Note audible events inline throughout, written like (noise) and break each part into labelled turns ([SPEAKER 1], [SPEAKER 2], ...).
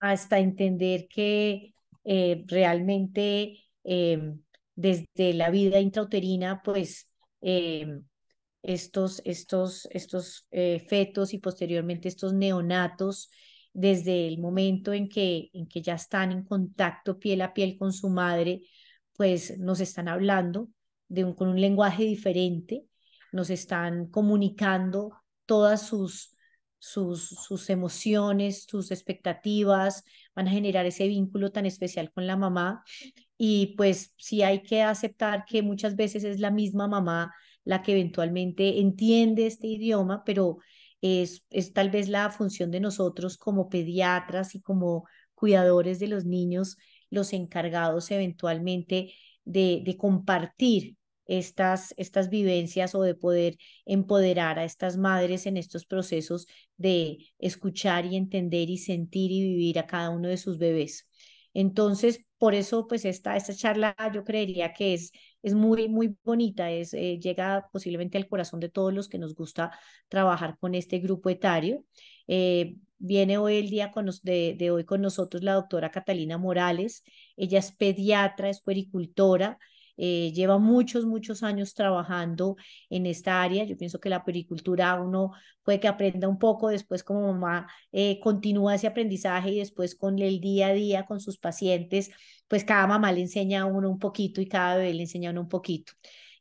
[SPEAKER 1] hasta entender que eh, realmente eh, desde la vida intrauterina, pues eh, estos, estos, estos fetos y posteriormente estos neonatos, desde el momento en que, en que ya están en contacto piel a piel con su madre, pues nos están hablando de un, con un lenguaje diferente, nos están comunicando todas sus, sus, emociones, sus expectativas, van a generar ese vínculo tan especial con la mamá. Y pues sí hay que aceptar que muchas veces es la misma mamá la que eventualmente entiende este idioma, pero es, tal vez la función de nosotros como pediatras y como cuidadores de los niños, los encargados eventualmente de, de compartir estas, estas vivencias o de poder empoderar a estas madres en estos procesos de escuchar y entender y sentir y vivir a cada uno de sus bebés. Entonces, por eso, pues esta, esta charla yo creería que es, es muy, muy bonita, es, eh, llega posiblemente al corazón de todos los que nos gusta trabajar con este grupo etario. Eh, viene hoy el día con de, hoy con nosotros la doctora Catalina Morales, ella es pediatra, es puericultora, eh, lleva muchos, muchos años trabajando en esta área. Yo pienso que la pericultura uno puede que aprenda un poco, después como mamá eh, continúa ese aprendizaje y después con el día a día, con sus pacientes, pues cada mamá le enseña a uno un poquito y cada bebé le enseña a uno un poquito.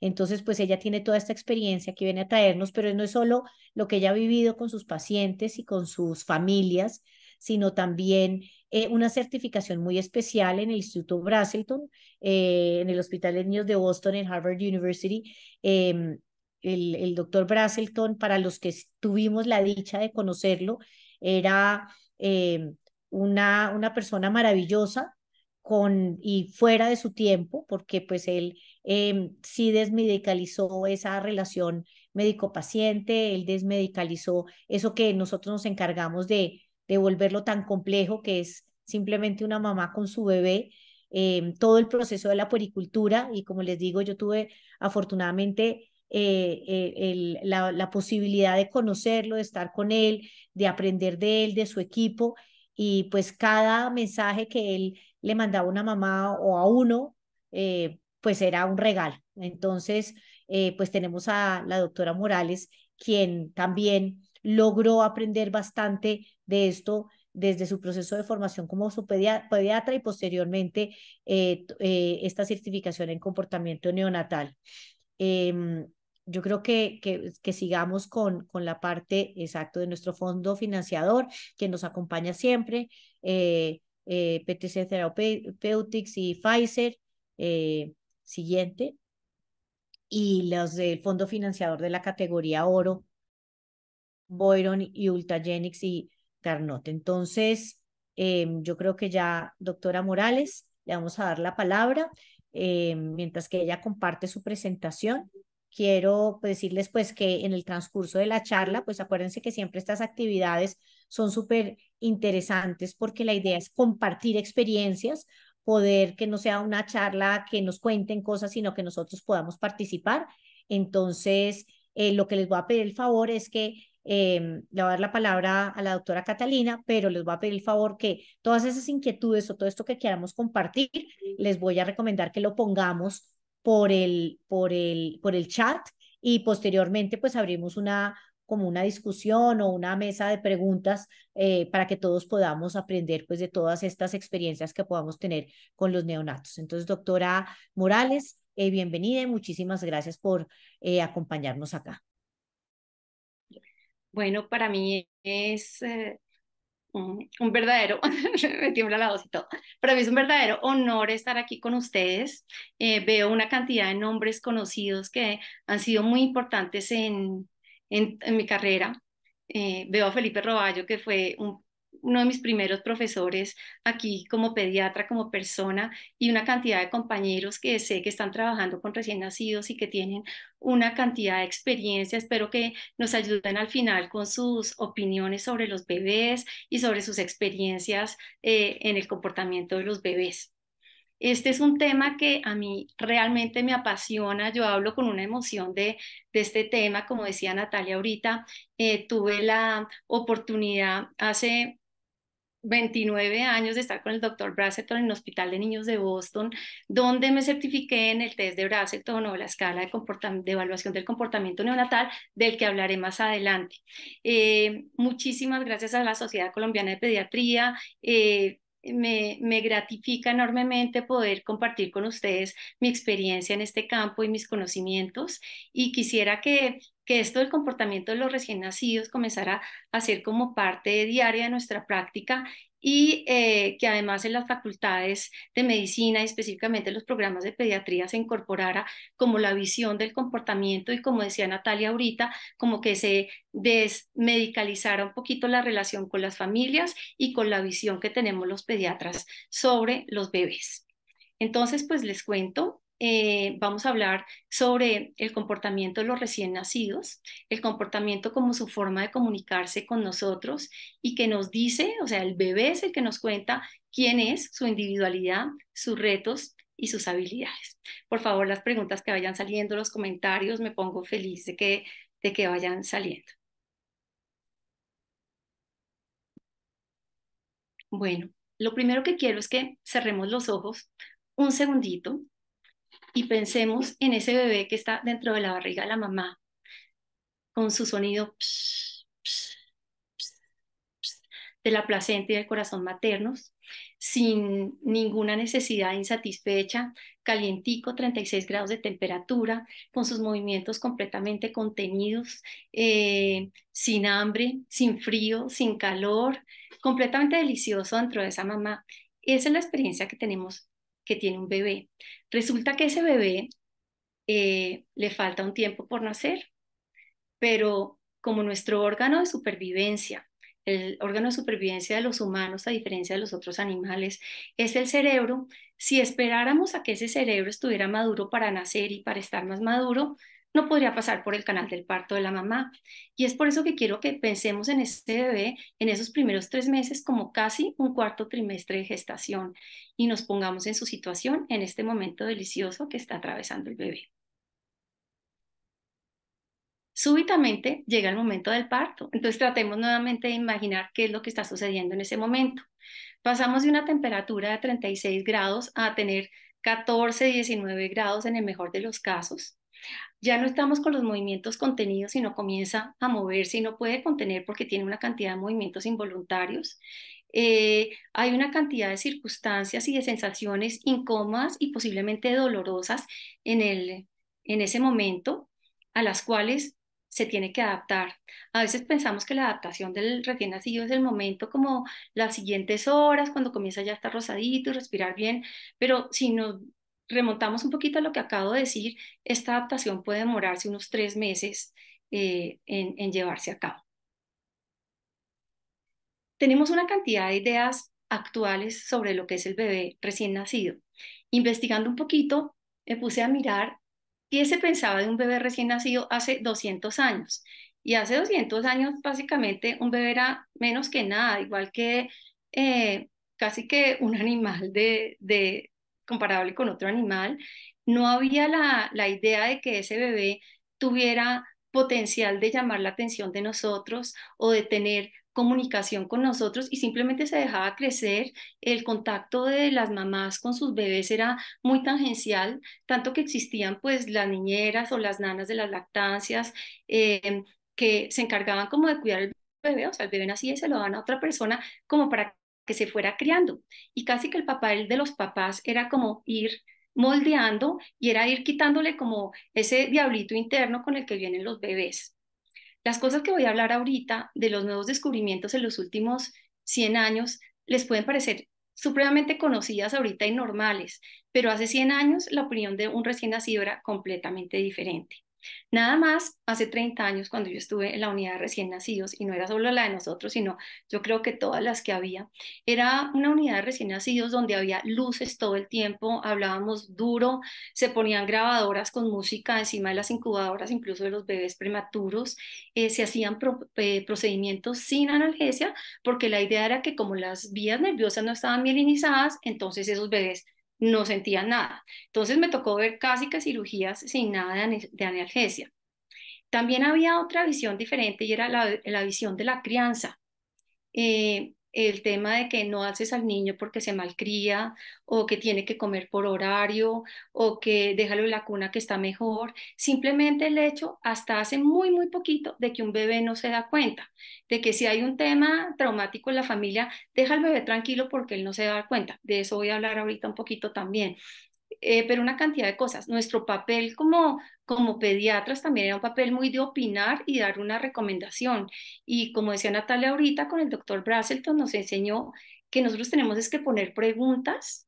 [SPEAKER 1] Entonces, pues ella tiene toda esta experiencia que viene a traernos, pero no es solo lo que ella ha vivido con sus pacientes y con sus familias, sino también eh, una certificación muy especial en el Instituto Braselton, eh, en el Hospital de Niños de Boston, en Harvard University. Em, el, doctor Braselton, para los que tuvimos la dicha de conocerlo, era em, una, una persona maravillosa, con y fuera de su tiempo, porque pues él em, sí desmedicalizó esa relación médico-paciente, él desmedicalizó eso que nosotros nos encargamos de de volverlo tan complejo que es simplemente una mamá con su bebé, em, todo el proceso de la puericultura y como les digo, yo tuve afortunadamente eh, eh, la, la, posibilidad de conocerlo, de estar con él, de aprender de él, de su equipo y pues cada mensaje que él le mandaba a una mamá o a uno, eh, pues era un regalo. Entonces, pues tenemos a la doctora Morales, quien también logró aprender bastante de esto desde su proceso de formación como su pediatra y posteriormente eh, eh, esta certificación en comportamiento neonatal. Em, yo creo que, que, sigamos con, con la parte exacta de nuestro fondo financiador que nos acompaña siempre, eh, PTC Therapeutics y Pfizer. siguiente. Y los del fondo financiador de la categoría oro Boyron y Ultagenix y Carnot. Entonces, em, yo creo que ya, doctora Morales, le vamos a dar la palabra. Em, mientras que ella comparte su presentación, quiero pues, decirles pues que en el transcurso de la charla, pues acuérdense que siempre estas actividades son súper interesantes porque la idea es compartir experiencias, poder que no sea una charla que nos cuenten cosas, sino que nosotros podamos participar. Entonces, eh, lo que les voy a pedir el favor es que Em, le voy a dar la palabra a la doctora Catalina, pero les voy a pedir el favor que todas esas inquietudes o todo esto que queramos compartir, les voy a recomendar que lo pongamos por el, por el, por el chat y posteriormente pues abrimos una como una discusión o una mesa de preguntas eh, para que todos podamos aprender pues de todas estas experiencias que podamos tener con los neonatos. Entonces, doctora Morales, eh, bienvenida y muchísimas gracias por eh, acompañarnos acá.
[SPEAKER 2] Bueno, para mí es eh, un, verdadero, (laughs) me tiembla la voz y todo, para mí es un verdadero honor estar aquí con ustedes. Eh, veo una cantidad de nombres conocidos que han sido muy importantes en, en, mi carrera. Eh, veo a Felipe Roballo, que fue un uno de mis primeros profesores aquí como pediatra, como persona, y una cantidad de compañeros que sé que están trabajando con recién nacidos y que tienen una cantidad de experiencia. Espero que nos ayuden al final con sus opiniones sobre los bebés y sobre sus experiencias eh, en el comportamiento de los bebés. Este es un tema que a mí realmente me apasiona. Yo hablo con una emoción de, este tema. Como decía Natalia ahorita, eh, tuve la oportunidad hace 29 años de estar con el doctor Braceton en el Hospital de Niños de Boston, donde me certifiqué en el test de Braceton o la escala de, evaluación del comportamiento neonatal, del que hablaré más adelante. Eh, muchísimas gracias a la Sociedad Colombiana de Pediatría. Eh, me, me, gratifica enormemente poder compartir con ustedes mi experiencia en este campo y mis conocimientos y quisiera que que esto del comportamiento de los recién nacidos comenzara a ser como parte diaria de nuestra práctica y eh, que además en las facultades de medicina y específicamente los programas de pediatría se incorporara como la visión del comportamiento y como decía Natalia ahorita, como que se desmedicalizara un poquito la relación con las familias y con la visión que tenemos los pediatras sobre los bebés. Entonces, pues les cuento, eh, vamos a hablar sobre el comportamiento de los recién nacidos, el comportamiento como su forma de comunicarse con nosotros y que nos dice, o sea, el bebé es el que nos cuenta quién es, su individualidad, sus retos y sus habilidades. Por favor, las preguntas que vayan saliendo, los comentarios, me pongo feliz de que, de que vayan saliendo. Bueno, lo primero que quiero es que cerremos los ojos un segundito y pensemos en ese bebé que está dentro de la barriga de la mamá, con su sonido de la placenta y del corazón maternos, sin ninguna necesidad insatisfecha, calientico, 36 grados de temperatura, con sus movimientos completamente contenidos, eh, sin hambre, sin frío, sin calor, completamente delicioso dentro de esa mamá. Esa es la experiencia que tenemos que tiene un bebé. Resulta que ese bebé eh, le falta un tiempo por nacer, pero como nuestro órgano de supervivencia, el órgano de supervivencia de los humanos, a diferencia de los otros animales, es el cerebro. Si esperáramos a que ese cerebro estuviera maduro para nacer y para estar más maduro, no podría pasar por el canal del parto de la mamá. Y es por eso que quiero que pensemos en este bebé, en esos primeros tres meses, como casi un cuarto trimestre de gestación y nos pongamos en su situación en este momento delicioso que está atravesando el bebé. Súbitamente llega el momento del parto, entonces tratemos nuevamente de imaginar qué es lo que está sucediendo en ese momento. Pasamos de una temperatura de 36 grados a tener 14, 19 grados en el mejor de los casos, ya no estamos con los movimientos contenidos, sino comienza a moverse y no puede contener porque tiene una cantidad de movimientos involuntarios. Eh, hay una cantidad de circunstancias y de sensaciones incómodas y posiblemente dolorosas en, el, en ese momento a las cuales se tiene que adaptar. A veces pensamos que la adaptación del recién nacido es el momento como las siguientes horas, cuando comienza ya a estar rosadito y respirar bien, pero si no remontamos un poquito a lo que acabo de decir, esta adaptación puede demorarse unos tres meses eh, en, llevarse a cabo. Tenemos una cantidad de ideas actuales sobre lo que es el bebé recién nacido. Investigando un poquito, me puse a mirar qué se pensaba de un bebé recién nacido hace 200 años. Y hace 200 años, básicamente, un bebé era menos que nada, igual que eh, casi que un (laughs) animal de, comparable con otro animal, no había la, idea de que ese bebé tuviera potencial de llamar la atención de nosotros o de tener comunicación con nosotros y simplemente se dejaba crecer. El contacto de las mamás con sus bebés era muy tangencial, tanto que existían pues las niñeras o las nanas de las lactancias eh, que se encargaban como de cuidar el bebé, o sea, el bebé nacía se lo daban a otra persona como para que se fuera criando. Y casi que el papel de los papás era como ir moldeando y era ir quitándole como ese diablito interno con el que vienen los bebés. Las cosas que voy a hablar ahorita de los nuevos descubrimientos en los últimos 100 años les pueden parecer supremamente conocidas ahorita y normales, pero hace 100 años la opinión de un recién nacido era completamente diferente. Nada más, hace 30 años cuando yo estuve en la unidad de recién nacidos, y no era solo la de nosotros, sino yo creo que todas las que había, era una unidad de recién nacidos donde había luces todo el tiempo, hablábamos duro, se ponían grabadoras con música encima de las incubadoras, incluso de los bebés prematuros, eh, se hacían eh, procedimientos sin analgesia, porque la idea era que como las vías nerviosas no estaban mielinizadas, entonces esos bebés no sentía nada. Entonces me tocó ver casi que cirugías sin nada de, analgesia. También había otra visión diferente y era la, visión de la crianza. Eh, el tema de que no haces al niño porque se malcría o que tiene que comer por horario o que déjalo en la cuna que está mejor, simplemente el hecho hasta hace muy muy poquito de que un bebé no se da cuenta, de que si hay un tema traumático en la familia, deja al bebé tranquilo porque él no se da cuenta, de eso voy a hablar ahorita un poquito también. Eh, pero una cantidad de cosas. Nuestro papel como, como pediatras también era un papel muy de opinar y dar una recomendación. Y como decía Natalia ahorita, con el doctor Braselton nos enseñó que nosotros tenemos es que poner preguntas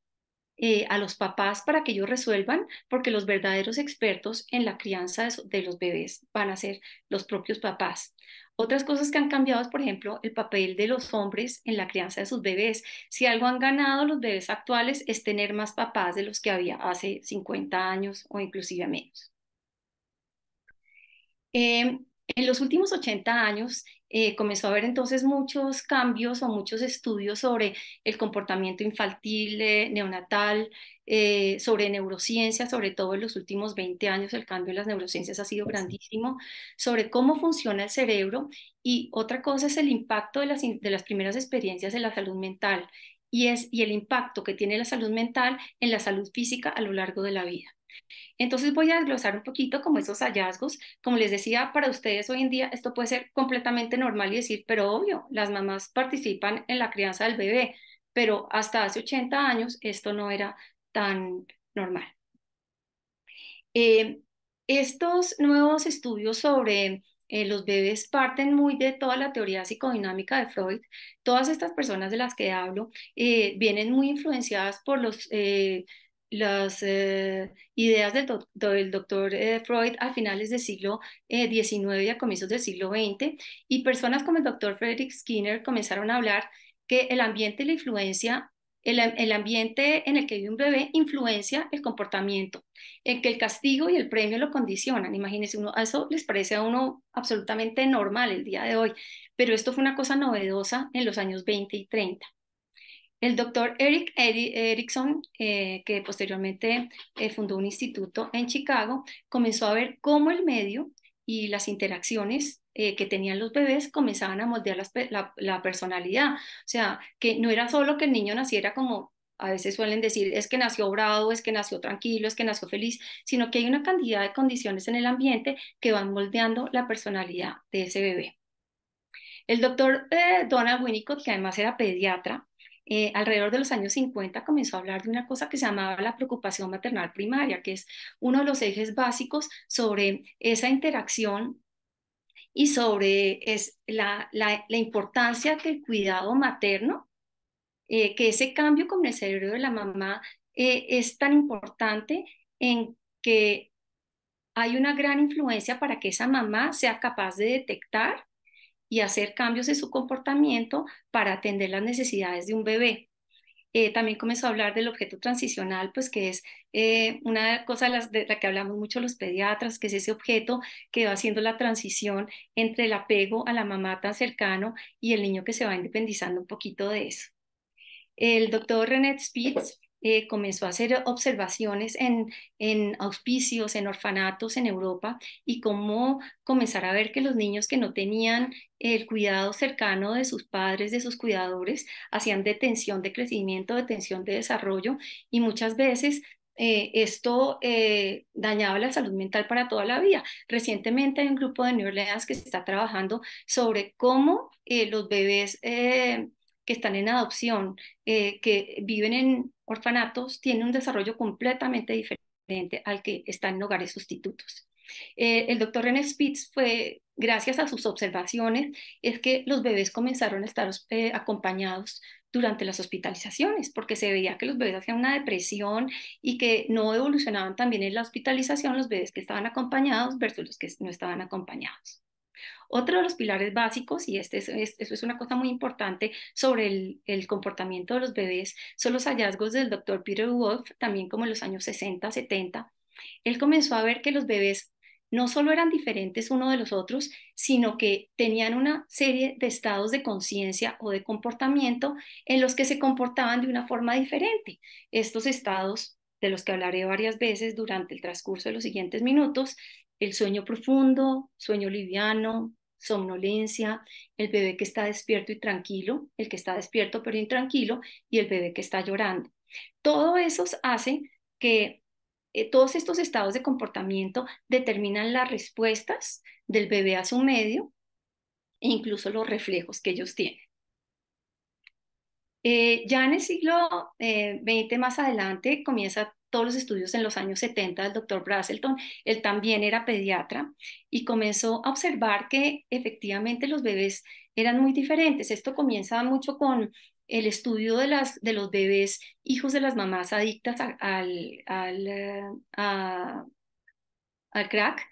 [SPEAKER 2] eh, a los papás para que ellos resuelvan, porque los verdaderos expertos en la crianza de, los bebés van a ser los propios papás. Otras cosas que han cambiado es, por ejemplo, el papel de los hombres en la crianza de sus bebés. Si algo han ganado los bebés actuales es tener más papás de los que había hace 50 años o inclusive menos. Em, en los últimos 80 años eh, comenzó a haber entonces muchos cambios o muchos estudios sobre el comportamiento infantil, eh, neonatal, eh, sobre neurociencia, sobre todo en los últimos 20 años el cambio en las neurociencias ha sido grandísimo, sobre cómo funciona el cerebro y otra cosa es el impacto de las, de las primeras experiencias en la salud mental y, es, y el impacto que tiene la salud mental en la salud física a lo largo de la vida. Entonces voy a desglosar un poquito como esos hallazgos. Como les decía, para ustedes hoy en día esto puede ser completamente normal y decir, pero obvio, las mamás participan en la crianza del bebé, pero hasta hace 80 años esto no era tan normal. Eh, estos nuevos estudios sobre eh, los bebés parten muy de toda la teoría psicodinámica de Freud. Todas estas personas de las que hablo eh, vienen muy influenciadas por los las eh, ideas del, doctor eh, Freud a finales del siglo XIX eh, y a comienzos del siglo XX, y personas como el doctor Frederick Skinner comenzaron a hablar que el ambiente la influencia, el, ambiente en el que vive un bebé influencia el comportamiento, en que el castigo y el premio lo condicionan. Imagínense, uno, eso les parece a uno absolutamente normal el día de hoy, pero esto fue una cosa novedosa en los años 20 y 30. El doctor Eric Erickson, eh, que posteriormente eh, fundó un instituto en Chicago, comenzó a ver cómo el medio y las interacciones eh, que tenían los bebés comenzaban a moldear la, personalidad. O sea, que no era solo que el niño naciera como a veces suelen decir es que nació bravo, es que nació tranquilo, es que nació feliz, sino que hay una cantidad de condiciones en el ambiente que van moldeando la personalidad de ese bebé. El doctor Donald Winnicott, que además era pediatra, eh, alrededor de los años 50 comenzó a hablar de una cosa que se llamaba la preocupación maternal primaria, que es uno de los ejes básicos sobre esa interacción y sobre la, la, la importancia del cuidado materno, eh, que ese cambio con el cerebro de la mamá eh, es tan importante en que hay una gran influencia para que esa mamá sea capaz de detectar y hacer cambios en su comportamiento para atender las necesidades de un bebé. Eh, también comenzó a hablar del objeto transicional, pues que es eh, una cosa de, las, de la que hablamos mucho los pediatras, que es ese objeto que va haciendo la transición entre el apego a la mamá tan cercano y el niño que se va independizando un poquito de eso. El doctor René Spitz eh, comenzó a hacer observaciones en, en auspicios, en orfanatos en Europa y cómo comenzar a ver que los niños que no tenían el cuidado cercano de sus padres, de sus cuidadores, hacían detención de crecimiento, detención de desarrollo y muchas veces eh, esto eh, dañaba la salud mental para toda la vida. Recientemente hay un grupo de New Orleans que está trabajando sobre cómo los bebés que están en adopción, eh, que viven en orfanatos, tienen un desarrollo completamente diferente al que están en hogares sustitutos. Eh, el doctor René Spitz fue, gracias a sus observaciones, es que los bebés comenzaron a estar eh, acompañados durante las hospitalizaciones, porque se veía que los bebés hacían una depresión y que no evolucionaban también en la hospitalización los bebés que estaban acompañados versus los que no estaban acompañados. Otro de los pilares básicos, y este es, eso es una cosa muy importante sobre el, el, comportamiento de los bebés, son los hallazgos del doctor Peter Wolf, también como en los años 60, 70. Él comenzó a ver que los bebés no solo eran diferentes uno de los otros, sino que tenían una serie de estados de conciencia o de comportamiento en los que se comportaban de una forma diferente. Estos estados de los que hablaré varias veces durante el transcurso de los siguientes minutos, el sueño profundo, sueño liviano, somnolencia, el bebé que está despierto y tranquilo, el que está despierto pero intranquilo y el bebé que está llorando. Todo eso hace que eh, todos estos estados de comportamiento determinan las respuestas del bebé a su medio e incluso los reflejos que ellos tienen. Eh, ya en el siglo XX eh, más adelante comienza todos los estudios en los años 70 del doctor Braselton, él también era pediatra, y comenzó a observar que efectivamente los bebés eran muy diferentes. Esto comienza mucho con el estudio de, las, de los bebés hijos de las mamás adictas eh, al crack,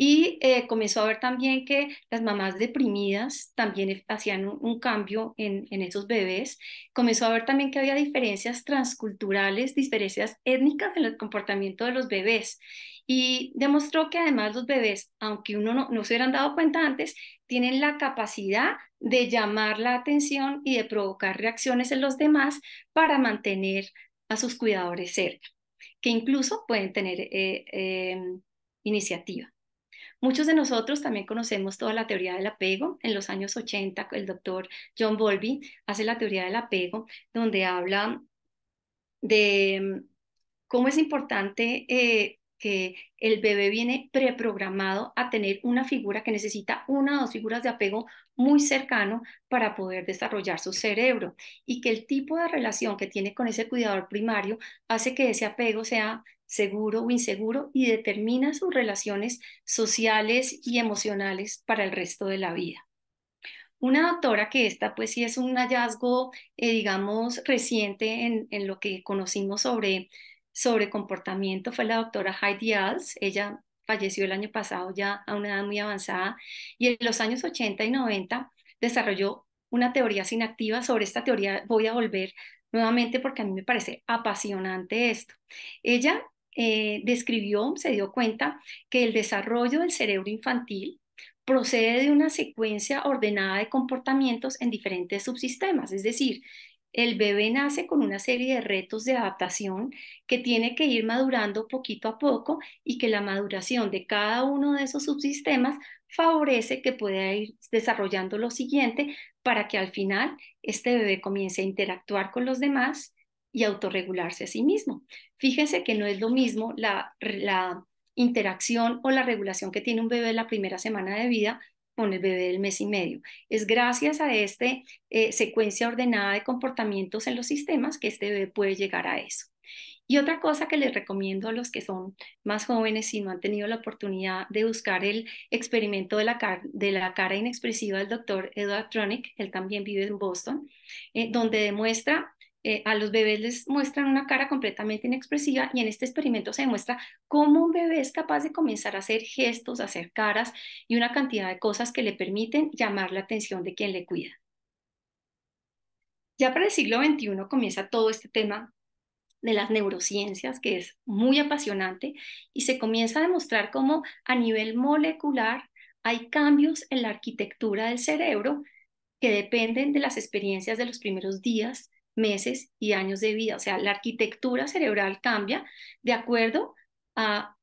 [SPEAKER 2] y eh, comenzó a ver también que las mamás deprimidas también e, hacían un, cambio en, en, esos bebés. Comenzó a ver también que había diferencias transculturales, diferencias étnicas en el comportamiento de los bebés. Y demostró que además los bebés, aunque uno no, se hubieran dado cuenta antes, tienen la capacidad de llamar la atención y de provocar reacciones en los demás para mantener a sus cuidadores cerca, que incluso pueden tener eh, em, iniciativa. Muchos de nosotros también conocemos toda la teoría del apego. En los años 80, el doctor John Bowlby hace la teoría del apego, donde habla de mm, cómo es importante eh, que el bebé viene preprogramado a tener una figura que necesita una o dos figuras de apego muy cercano para poder desarrollar su cerebro y que el tipo de relación que tiene con ese cuidador primario hace que ese apego sea seguro o inseguro y determina sus relaciones sociales y emocionales para el resto de la vida. Una doctora que esta pues sí es un hallazgo, eh, digamos, reciente en, en lo que conocimos sobre sobre comportamiento fue la doctora Heidi Als. Ella falleció el año pasado ya a una edad muy avanzada y en los años 80 y 90 desarrolló una teoría sinactiva. Sobre esta teoría voy a volver nuevamente porque a mí me parece apasionante esto. Ella eh, describió, se dio cuenta que el desarrollo del cerebro infantil procede de una secuencia ordenada de comportamientos en diferentes subsistemas, es decir, el bebé nace con una serie de retos de adaptación que tiene que ir madurando poquito a poco y que la maduración de cada uno de esos subsistemas favorece que pueda ir desarrollando lo siguiente para que al final este bebé comience a interactuar con los demás y autorregularse a sí mismo. Fíjense que no es lo mismo la, interacción o la regulación que tiene un bebé en la primera semana de vida con el bebé del mes y medio. Es gracias a esta eh, secuencia ordenada de comportamientos en los sistemas que este bebé puede llegar a eso. Y otra cosa que les recomiendo a los que son más jóvenes y no han tenido la oportunidad de buscar el experimento de la, de la cara inexpresiva del doctor Edward Tronick, él también vive en Boston, eh, donde demuestra eh, a los bebés les muestran una cara completamente inexpresiva y en este experimento se muestra cómo un bebé es capaz de comenzar a hacer gestos, a hacer caras y una cantidad de cosas que le permiten llamar la atención de quien le cuida. Ya para el siglo XXI comienza todo este tema de las neurociencias, que es muy apasionante, y se comienza a demostrar cómo a nivel molecular hay cambios en la arquitectura del cerebro que dependen de las experiencias de los primeros días meses y años de vida. O sea, la arquitectura cerebral cambia de acuerdo a,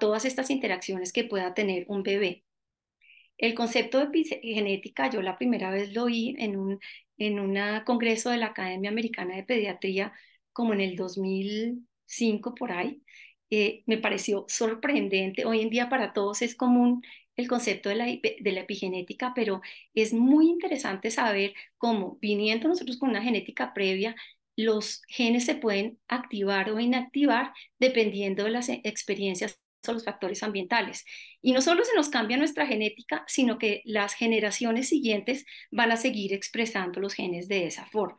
[SPEAKER 2] todas estas interacciones que pueda tener un bebé. El concepto de epigenética, yo la primera vez lo oí en un en congreso de la Academia Americana de Pediatría, como en el 2005 por ahí, eh, me pareció sorprendente. Hoy en día para todos es común el concepto de la, de la epigenética, pero es muy interesante saber cómo, viniendo nosotros con una genética previa, los genes se pueden activar o inactivar dependiendo de las e, experiencias o los factores ambientales. Y no solo se nos cambia nuestra genética, sino que las generaciones siguientes van a seguir expresando los genes de esa forma.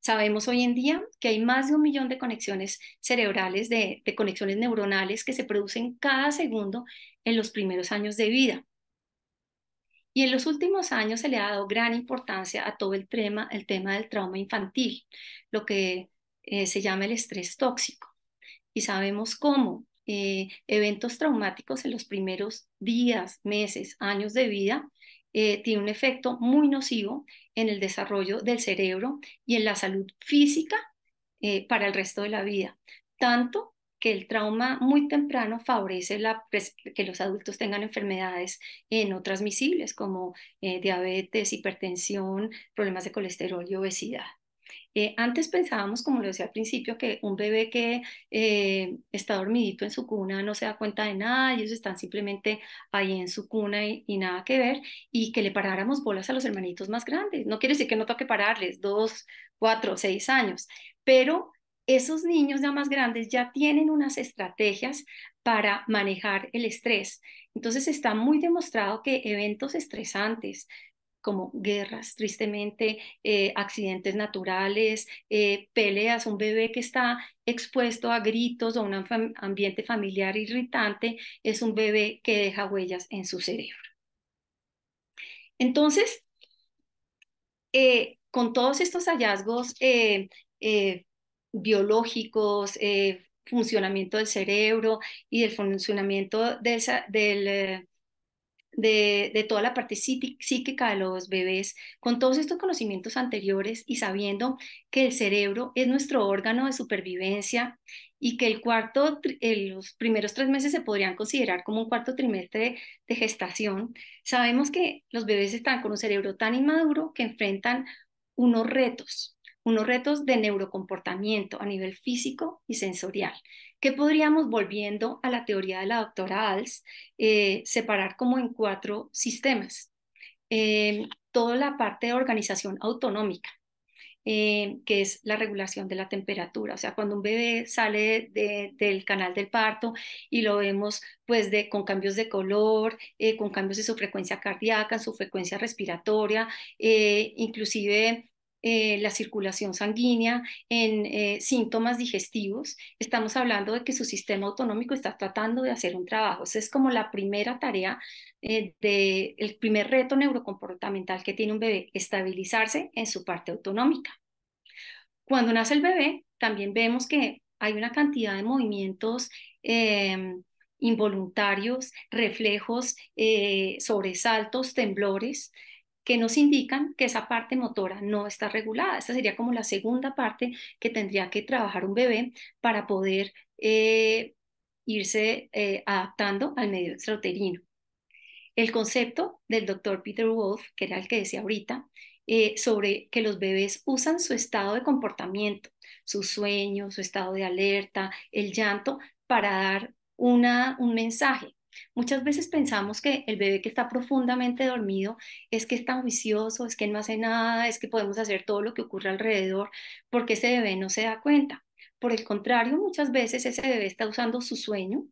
[SPEAKER 2] Sabemos hoy en día que hay más de un millón de conexiones cerebrales, de, de conexiones neuronales que se producen cada segundo en los primeros años de vida. Y en los últimos años se le ha dado gran importancia a todo el tema, el tema del trauma infantil, lo que eh, se llama el estrés tóxico. Y sabemos cómo eh, eventos traumáticos en los primeros días, meses, años de vida eh, tiene un efecto muy nocivo en el desarrollo del cerebro y en la salud física eh, para el resto de la vida. Tanto que el trauma muy temprano favorece pues, que los adultos tengan enfermedades no transmisibles como eh, diabetes, hipertensión, problemas de colesterol y obesidad. Eh, antes pensábamos, como lo decía al principio, que un bebé que eh, está dormidito en su cuna no se da cuenta de nada, ellos están simplemente ahí en su cuna y, y, nada que ver, y que le paráramos bolas a los hermanitos más grandes. No quiere decir que no toque pararles, dos, cuatro, seis años, pero esos niños ya más grandes ya tienen unas estrategias para manejar el estrés. Entonces está muy demostrado que eventos estresantes como guerras, tristemente, eh, accidentes naturales, eh, peleas, un bebé que está expuesto a gritos o un ambiente familiar irritante, es un bebé que deja huellas en su cerebro. Entonces, eh, con todos estos hallazgos, biológicos, eh, funcionamiento del cerebro y del funcionamiento de, esa, del, eh, de, toda la parte psíquica de los bebés, con todos estos conocimientos anteriores y sabiendo que el cerebro es nuestro órgano de supervivencia y que el cuarto, los primeros tres meses se podrían considerar como un cuarto trimestre de gestación, sabemos que los bebés están con un cerebro tan inmaduro que enfrentan unos retos unos retos de neurocomportamiento a nivel físico y sensorial, que podríamos, volviendo a la teoría de la doctora Als, eh, separar como en cuatro sistemas. Eh, toda la parte de organización autonómica, eh, que es la regulación de la temperatura. O sea, cuando un bebé sale del canal del parto y lo vemos pues de, con cambios de color, con cambios de su frecuencia cardíaca, su frecuencia respiratoria, inclusive eh, la circulación sanguínea, en eh, síntomas digestivos. Estamos hablando de que su sistema autonómico está tratando de hacer un trabajo. Esa es como la primera tarea, eh, de, el primer reto neurocomportamental que tiene un bebé, estabilizarse en su parte autonómica. Cuando nace el bebé, también vemos que hay una cantidad de movimientos em, involuntarios, reflejos, sobresaltos, temblores que nos indican que esa parte motora no está regulada. Esta sería como la segunda parte que tendría que trabajar un bebé para poder eh, irse eh, adaptando al medio extrauterino. El concepto del doctor Peter Wolf, que era el que decía ahorita, eh, sobre que los bebés usan su estado de comportamiento, su sueño, su estado de alerta, el llanto, para dar una, un mensaje Muchas veces pensamos que el bebé que está profundamente dormido es que está vicioso, es que no hace nada, es que podemos hacer todo lo que ocurre alrededor, porque ese bebé no se da cuenta. Por el contrario, muchas veces ese bebé está usando su sueño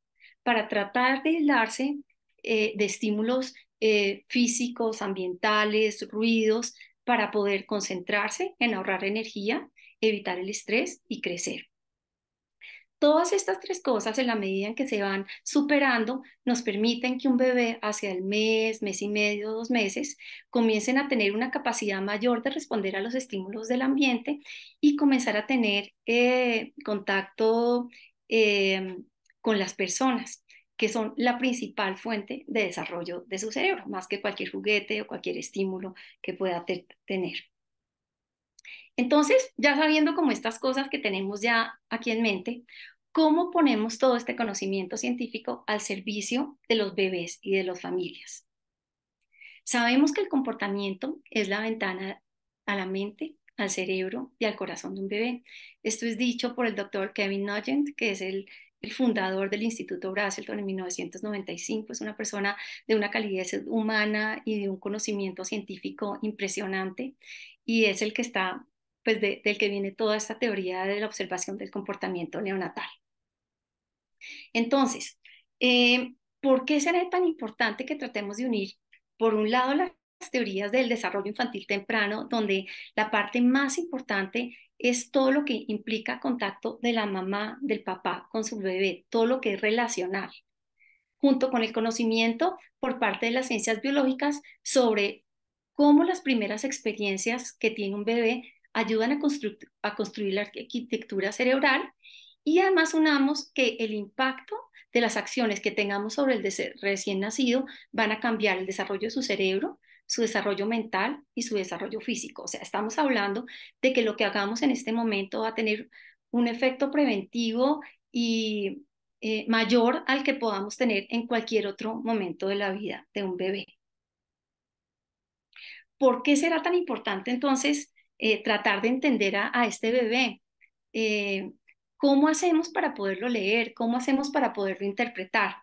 [SPEAKER 2] para tratar de aislarse eh, de estímulos eh, físicos, ambientales, ruidos, para poder concentrarse en ahorrar energía, evitar el estrés y crecer. Todas estas tres cosas, en la medida en que se van superando, nos permiten que un bebé hacia el mes, mes y medio, dos meses, comiencen a tener una capacidad mayor de responder a los estímulos del ambiente y comenzar a tener eh, contacto eh, con las personas, que son la principal fuente de desarrollo de su cerebro, más que cualquier juguete o cualquier estímulo que pueda tener. Entonces, ya sabiendo como estas cosas que tenemos ya aquí en mente, ¿cómo ponemos todo este conocimiento científico al servicio de los bebés y de las familias? Sabemos que el comportamiento es la ventana a la mente, al cerebro y al corazón de un bebé. Esto es dicho por el doctor Kevin Nugent, que es el, fundador del Instituto Brazelton en 1995. Es una persona de una calidez humana y de un conocimiento científico impresionante y es el que está, pues del que viene toda esta teoría de la observación del comportamiento neonatal. Entonces, eh, ¿por qué será tan importante que tratemos de unir, por un lado, las teorías del desarrollo infantil temprano, donde la parte más importante es todo lo que implica contacto de la mamá, del papá con su bebé, todo lo que es relacional, junto con el conocimiento por parte de las ciencias biológicas sobre cómo las primeras experiencias que tiene un bebé ayudan a, construir la arquitectura cerebral y además unamos que el impacto de las acciones que tengamos sobre el recién nacido van a cambiar el desarrollo de su cerebro, su desarrollo mental y su desarrollo físico. O sea, estamos hablando de que lo que hagamos en este momento va a tener un efecto preventivo y eh, mayor al que podamos tener en cualquier otro momento de la vida de un bebé. ¿por qué será tan importante entonces eh, tratar de entender a, este bebé? Eh, ¿Cómo hacemos para poderlo leer? ¿Cómo hacemos para poderlo interpretar?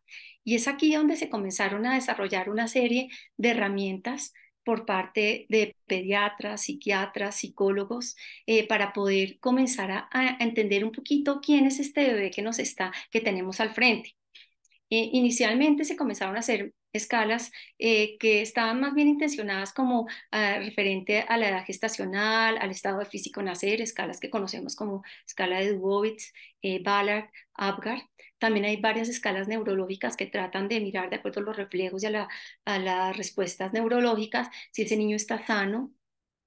[SPEAKER 2] Y es aquí donde se comenzaron a desarrollar una serie de herramientas por parte de pediatras, psiquiatras, psicólogos, eh, para poder comenzar a, entender un poquito quién es este bebé que nos está, que tenemos al frente. inicialmente se comenzaron a hacer escalas eh, que estaban más bien intencionadas como ah, referente a la edad gestacional, al estado de físico nacer, escalas que conocemos como escala de Dubowitz, eh, Ballard, Apgar. También hay varias escalas neurológicas que tratan de mirar de acuerdo a los reflejos y a, la, a las respuestas neurológicas si ese niño está sano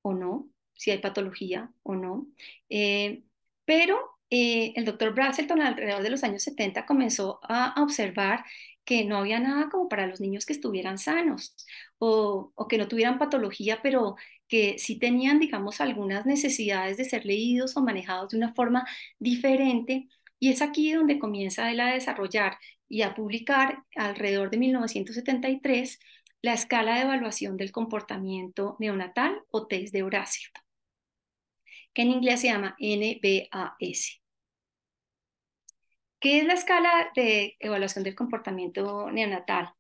[SPEAKER 2] o no, si hay patología o no. Eh, pero el doctor Brasselton alrededor de los años 70 comenzó a observar que no había nada como para los niños que estuvieran sanos o, que no tuvieran patología, pero que sí tenían, digamos, algunas necesidades de ser leídos o manejados de una forma diferente. Y es aquí donde comienza él a desarrollar y a publicar alrededor de 1973 la escala de evaluación del comportamiento neonatal o test de Horacio, que en inglés se llama NBAS. ¿Qué es la escala de evaluación del comportamiento neonatal?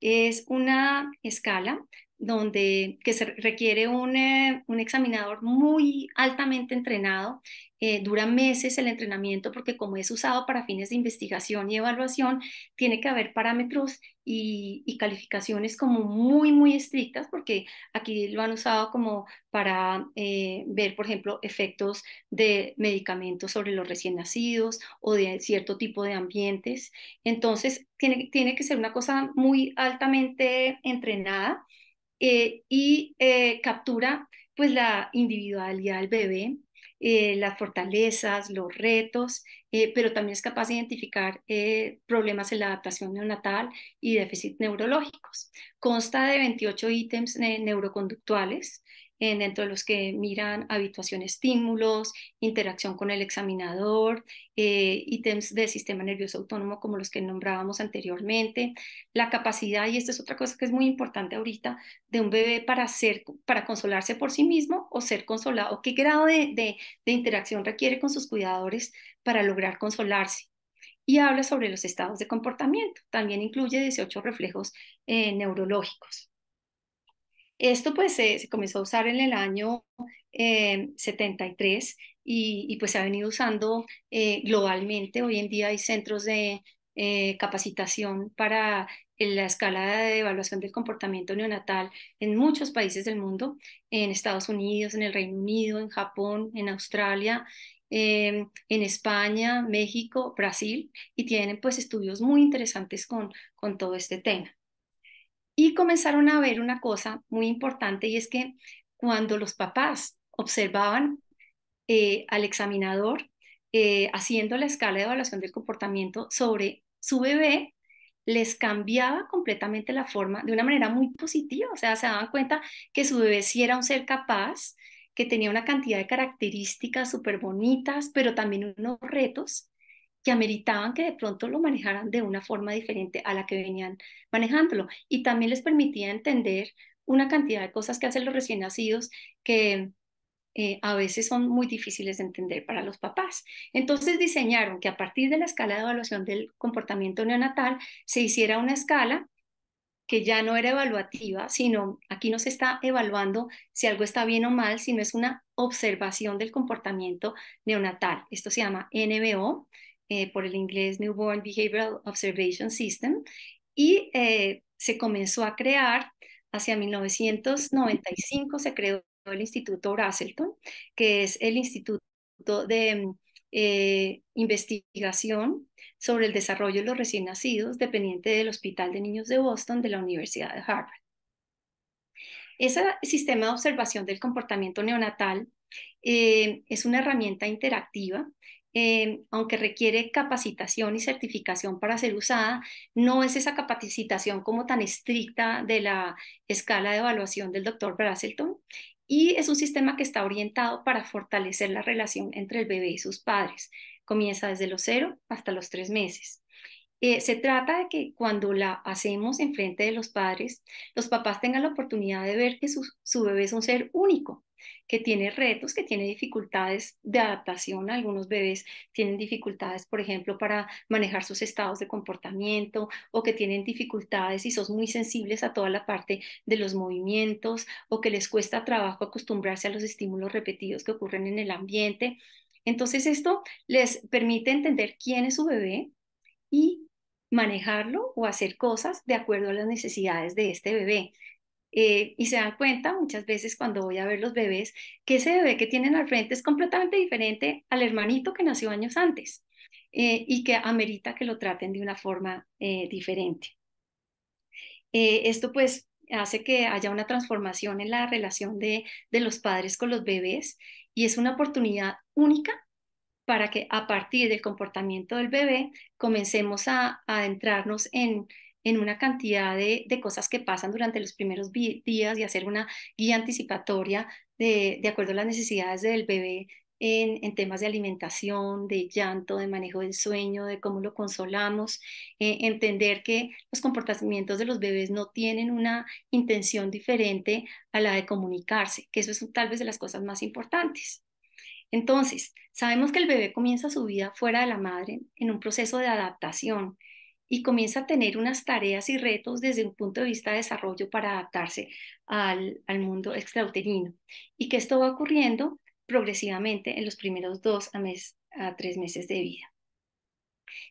[SPEAKER 2] Es una escala donde que se requiere un, eh, examinador muy altamente entrenado. Eh, dura meses el entrenamiento porque como es usado para fines de investigación y evaluación, tiene que haber parámetros y, calificaciones como muy, muy estrictas porque aquí lo han usado como para eh, ver, por ejemplo, efectos de medicamentos sobre los recién nacidos o de cierto tipo de ambientes. Entonces, tiene que ser una cosa muy altamente entrenada. Eh, y eh, captura pues la individualidad del bebé, eh, las fortalezas, los retos, pero también es capaz de identificar problemas en la adaptación neonatal y déficits neurológicos. Consta de 28 ítems neuroconductuales, eh, dentro de los que miran habituación, estímulos, interacción con el examinador, eh, ítems del sistema nervioso autónomo como los que nombrábamos anteriormente, la capacidad, y esta es otra cosa que es muy importante ahorita, de un bebé para, ser, para consolarse por sí mismo o ser consolado, qué grado de, interacción requiere con sus cuidadores para lograr consolarse y habla sobre los estados de comportamiento. También incluye 18 reflejos eh, neurológicos. Esto pues se comenzó a usar en el año 73 eh, y, pues se ha venido usando eh, globalmente. Hoy en día hay centros de eh, capacitación para la escala de evaluación del comportamiento neonatal en muchos países del mundo, en Estados Unidos, en el Reino Unido, en Japón, en Australia, em, en España, México, Brasil, y tienen pues estudios muy interesantes con todo este tema. Y comenzaron a ver una cosa muy importante y es que cuando los papás observaban eh, al examinador eh, haciendo la escala de evaluación del comportamiento sobre su bebé, les cambiaba completamente la forma de una manera muy positiva. O sea, se daban cuenta que su bebé sí era un ser capaz, que tenía una cantidad de características súper bonitas, pero también unos retos que ameritaban que de pronto lo manejaran de una forma diferente a la que venían manejándolo. Y también les permitía entender una cantidad de cosas que hacen los recién nacidos que eh, a veces son muy difíciles de entender para los papás. Entonces diseñaron que a partir de la escala de evaluación del comportamiento neonatal se hiciera una escala que ya no era evaluativa, sino aquí no se está evaluando si algo está bien o mal, sino es una observación del comportamiento neonatal. Esto se llama NBO eh, por el inglés Newborn Behavioral Observation System, y eh, se comenzó a crear hacia 1995, se creó el Instituto Braselton, que es el instituto de mm, eh, investigación sobre el desarrollo de los recién nacidos, dependiente del Hospital de Niños de Boston de la Universidad de Harvard. Ese sistema de observación del comportamiento neonatal es una herramienta interactiva Em, aunque requiere capacitación y certificación para ser usada, no es esa capacitación como tan estricta de la escala de evaluación del doctor Braselton Y es un sistema que está orientado para fortalecer la relación entre el bebé y sus padres. Comienza desde los cero hasta los tres meses. Eh, se trata de que cuando la hacemos en frente de los padres, los papás tengan la oportunidad de ver que su, su bebé es un ser único, que tiene retos, que tiene dificultades de adaptación. Algunos bebés tienen dificultades, por ejemplo, para manejar sus estados de comportamiento o que tienen dificultades y son muy sensibles a toda la parte de los movimientos o que les cuesta trabajo acostumbrarse a los estímulos repetidos que ocurren en el ambiente. Entonces esto les permite entender quién es su bebé y manejarlo o hacer cosas de acuerdo a las necesidades de este bebé. Eh, y se dan cuenta muchas veces cuando voy a ver los bebés que ese bebé que tienen al frente es completamente diferente al hermanito que nació años antes eh, y que amerita que lo traten de una forma eh, diferente. esto pues hace que haya una transformación en la relación de los padres con los bebés y es una oportunidad única para que a partir del comportamiento del bebé comencemos a, adentrarnos en, una cantidad de, cosas que pasan durante los primeros días y hacer una guía anticipatoria de, acuerdo a las necesidades del bebé en, temas de alimentación, de llanto, de manejo del sueño, de cómo lo consolamos, eh, entender que los comportamientos de los bebés no tienen una intención diferente a la de comunicarse, que eso es tal vez de las cosas más importantes. Entonces, sabemos que el bebé comienza su vida fuera de la madre en un proceso de adaptación y comienza a tener unas tareas y retos desde un punto de vista de desarrollo para adaptarse al, mundo extrauterino y que esto va ocurriendo progresivamente en los primeros dos a, tres meses de vida.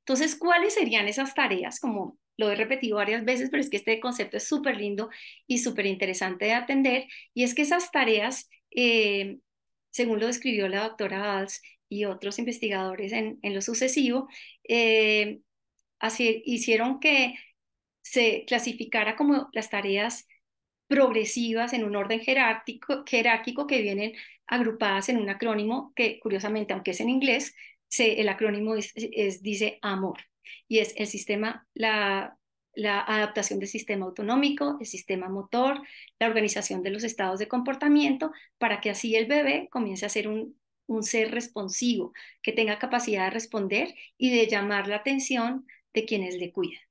[SPEAKER 2] Entonces, ¿cuáles serían esas tareas? Como lo he repetido varias veces, pero es que este concepto es súper lindo y súper interesante de atender, y es que esas tareas eh, según lo describió la doctora Valls y otros investigadores en, en lo sucesivo, eh, así, hicieron que se clasificara como las tareas progresivas en un orden jerárquico, jerárquico que vienen agrupadas en un acrónimo que curiosamente, aunque es en inglés, el acrónimo es, dice amor y es el sistema, la, la adaptación del sistema autonómico, el sistema motor, la organización de los estados de comportamiento, para que así el bebé comience a ser un, un ser responsivo, que tenga capacidad de responder y de llamar la atención de quienes le cuidan.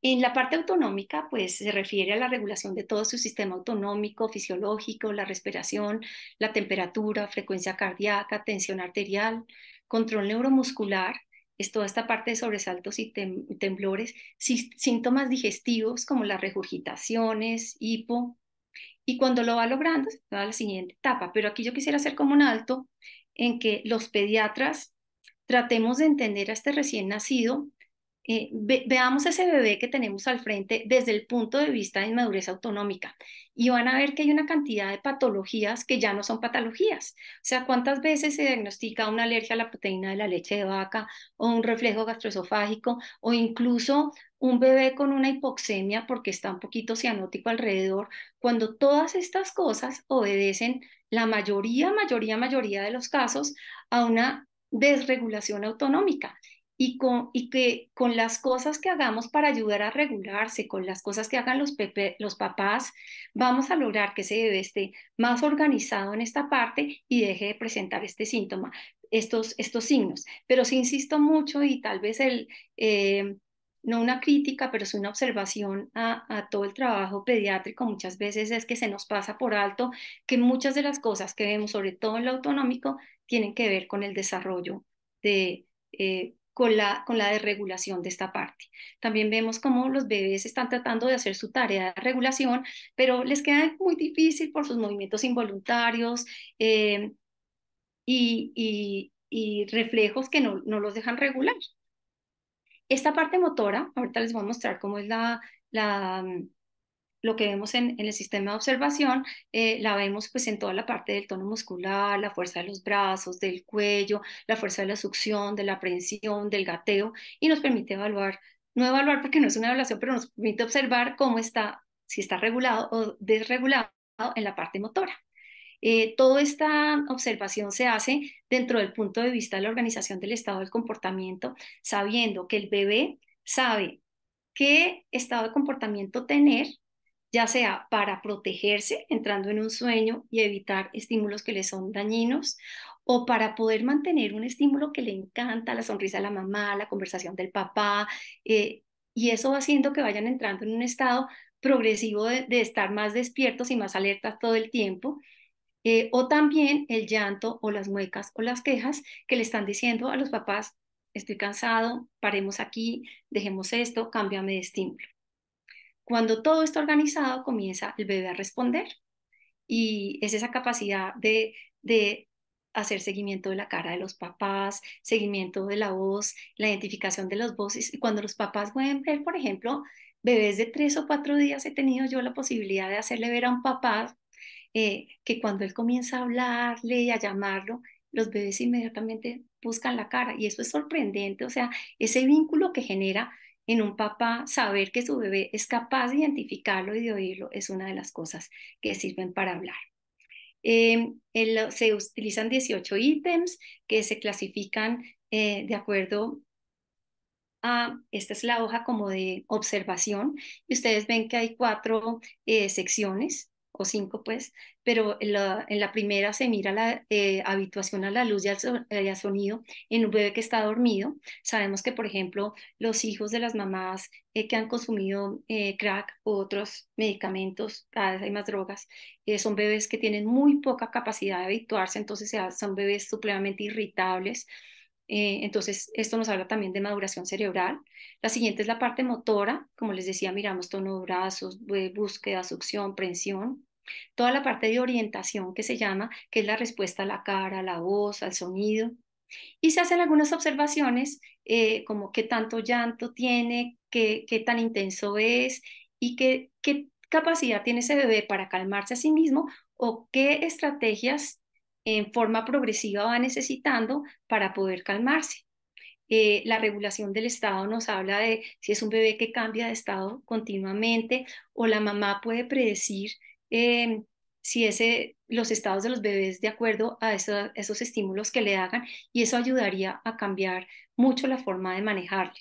[SPEAKER 2] En la parte autonómica, pues se refiere a la regulación de todo su sistema autonómico, fisiológico, la respiración, la temperatura, frecuencia cardíaca, tensión arterial, control neuromuscular es toda esta parte de sobresaltos y temblores, síntomas digestivos como las regurgitaciones, hipo, y cuando lo va logrando, se va a la siguiente etapa. Pero aquí yo quisiera hacer como un alto en que los pediatras tratemos de entender a este recién nacido eh, veamos ese bebé que tenemos al frente desde el punto de vista de inmadurez autonómica y van a ver que hay una cantidad de patologías que ya no son patologías. O sea, ¿cuántas veces se diagnostica una alergia a la proteína de la leche de vaca o un reflejo gastroesofágico o incluso un bebé con una hipoxemia porque está un poquito cianótico alrededor? Cuando todas estas cosas obedecen la mayoría, mayoría, mayoría de los casos a una desregulación autonómica y, con, y que con las cosas que hagamos para ayudar a regularse, con las cosas que hagan los, los papás, vamos a lograr que ese bebé esté más organizado en esta parte y deje de presentar este síntoma, estos, estos signos. Pero sí insisto mucho y tal vez el... Eh, no una crítica, pero es una observación a, todo el trabajo pediátrico muchas veces es que se nos pasa por alto que muchas de las cosas que vemos, sobre todo en lo autonómico, tienen que ver con el desarrollo de eh, con la, con la desregulación de esta parte. También vemos cómo los bebés están tratando de hacer su tarea de regulación, pero les queda muy difícil por sus movimientos involuntarios eh, y, reflejos que no, los dejan regular. Esta parte motora, ahorita les voy a mostrar cómo es la, la, lo que vemos en, el sistema de observación, eh, la vemos pues en toda la parte del tono muscular, la fuerza de los brazos, del cuello, la fuerza de la succión, de la aprehensión, del gateo, y nos permite evaluar, no evaluar porque no es una evaluación, pero nos permite observar cómo está, si está regulado o desregulado en la parte motora. Eh, toda esta observación se hace dentro del punto de vista de la organización del estado del comportamiento, sabiendo que el bebé sabe qué estado de comportamiento tener ya sea para protegerse entrando en un sueño y evitar estímulos que le son dañinos, o para poder mantener un estímulo que le encanta, la sonrisa de la mamá, la conversación del papá, eh, y eso va haciendo que vayan entrando en un estado progresivo de, estar más despiertos y más alertas todo el tiempo. Eh, o también el llanto o las muecas o las quejas que le están diciendo a los papás, estoy cansado, paremos aquí, dejemos esto, cámbiame de estímulo. Cuando todo está organizado, comienza el bebé a responder y es esa capacidad de, hacer seguimiento de la cara de los papás, seguimiento de la voz, la identificación de las voces. Y cuando los papás pueden ver, por ejemplo, bebés de tres o cuatro días, he tenido yo la posibilidad de hacerle ver a un papá eh, que cuando él comienza a hablarle y a llamarlo, los bebés inmediatamente buscan la cara. Y eso es sorprendente, o sea, ese vínculo que genera en un papá, saber que su bebé es capaz de identificarlo y de oírlo es una de las cosas que sirven para hablar. Eh, se utilizan 18 ítems que se clasifican eh, de acuerdo a, esta es la hoja como de observación, y ustedes ven que hay cuatro eh, secciones o cinco, pues, pero en la, en la primera se mira la eh, habituación a la luz eh, y al, sonido en un bebé que está dormido. Sabemos que, por ejemplo, los hijos de las mamás eh, que han consumido crack u otros medicamentos, cada vez hay más drogas, son bebés que tienen muy poca capacidad de habituarse, entonces son bebés supremamente irritables. entonces, esto nos habla también de maduración cerebral. La siguiente es la parte motora. Como les decía, miramos tono de brazos, búsqueda, succión, prensión. Toda la parte de orientación que se llama, que es la respuesta a la cara, a la voz, al sonido. Y se hacen algunas observaciones eh, como qué tanto llanto tiene, qué, qué tan intenso es y qué, qué capacidad tiene ese bebé para calmarse a sí mismo o qué estrategias en forma progresiva va necesitando para poder calmarse. Eh, la regulación del estado nos habla de si es un bebé que cambia de estado continuamente o la mamá puede predecir Em, si ese, los estados de los bebés de acuerdo a esos estímulos que le hagan y eso ayudaría a cambiar mucho la forma de manejarle.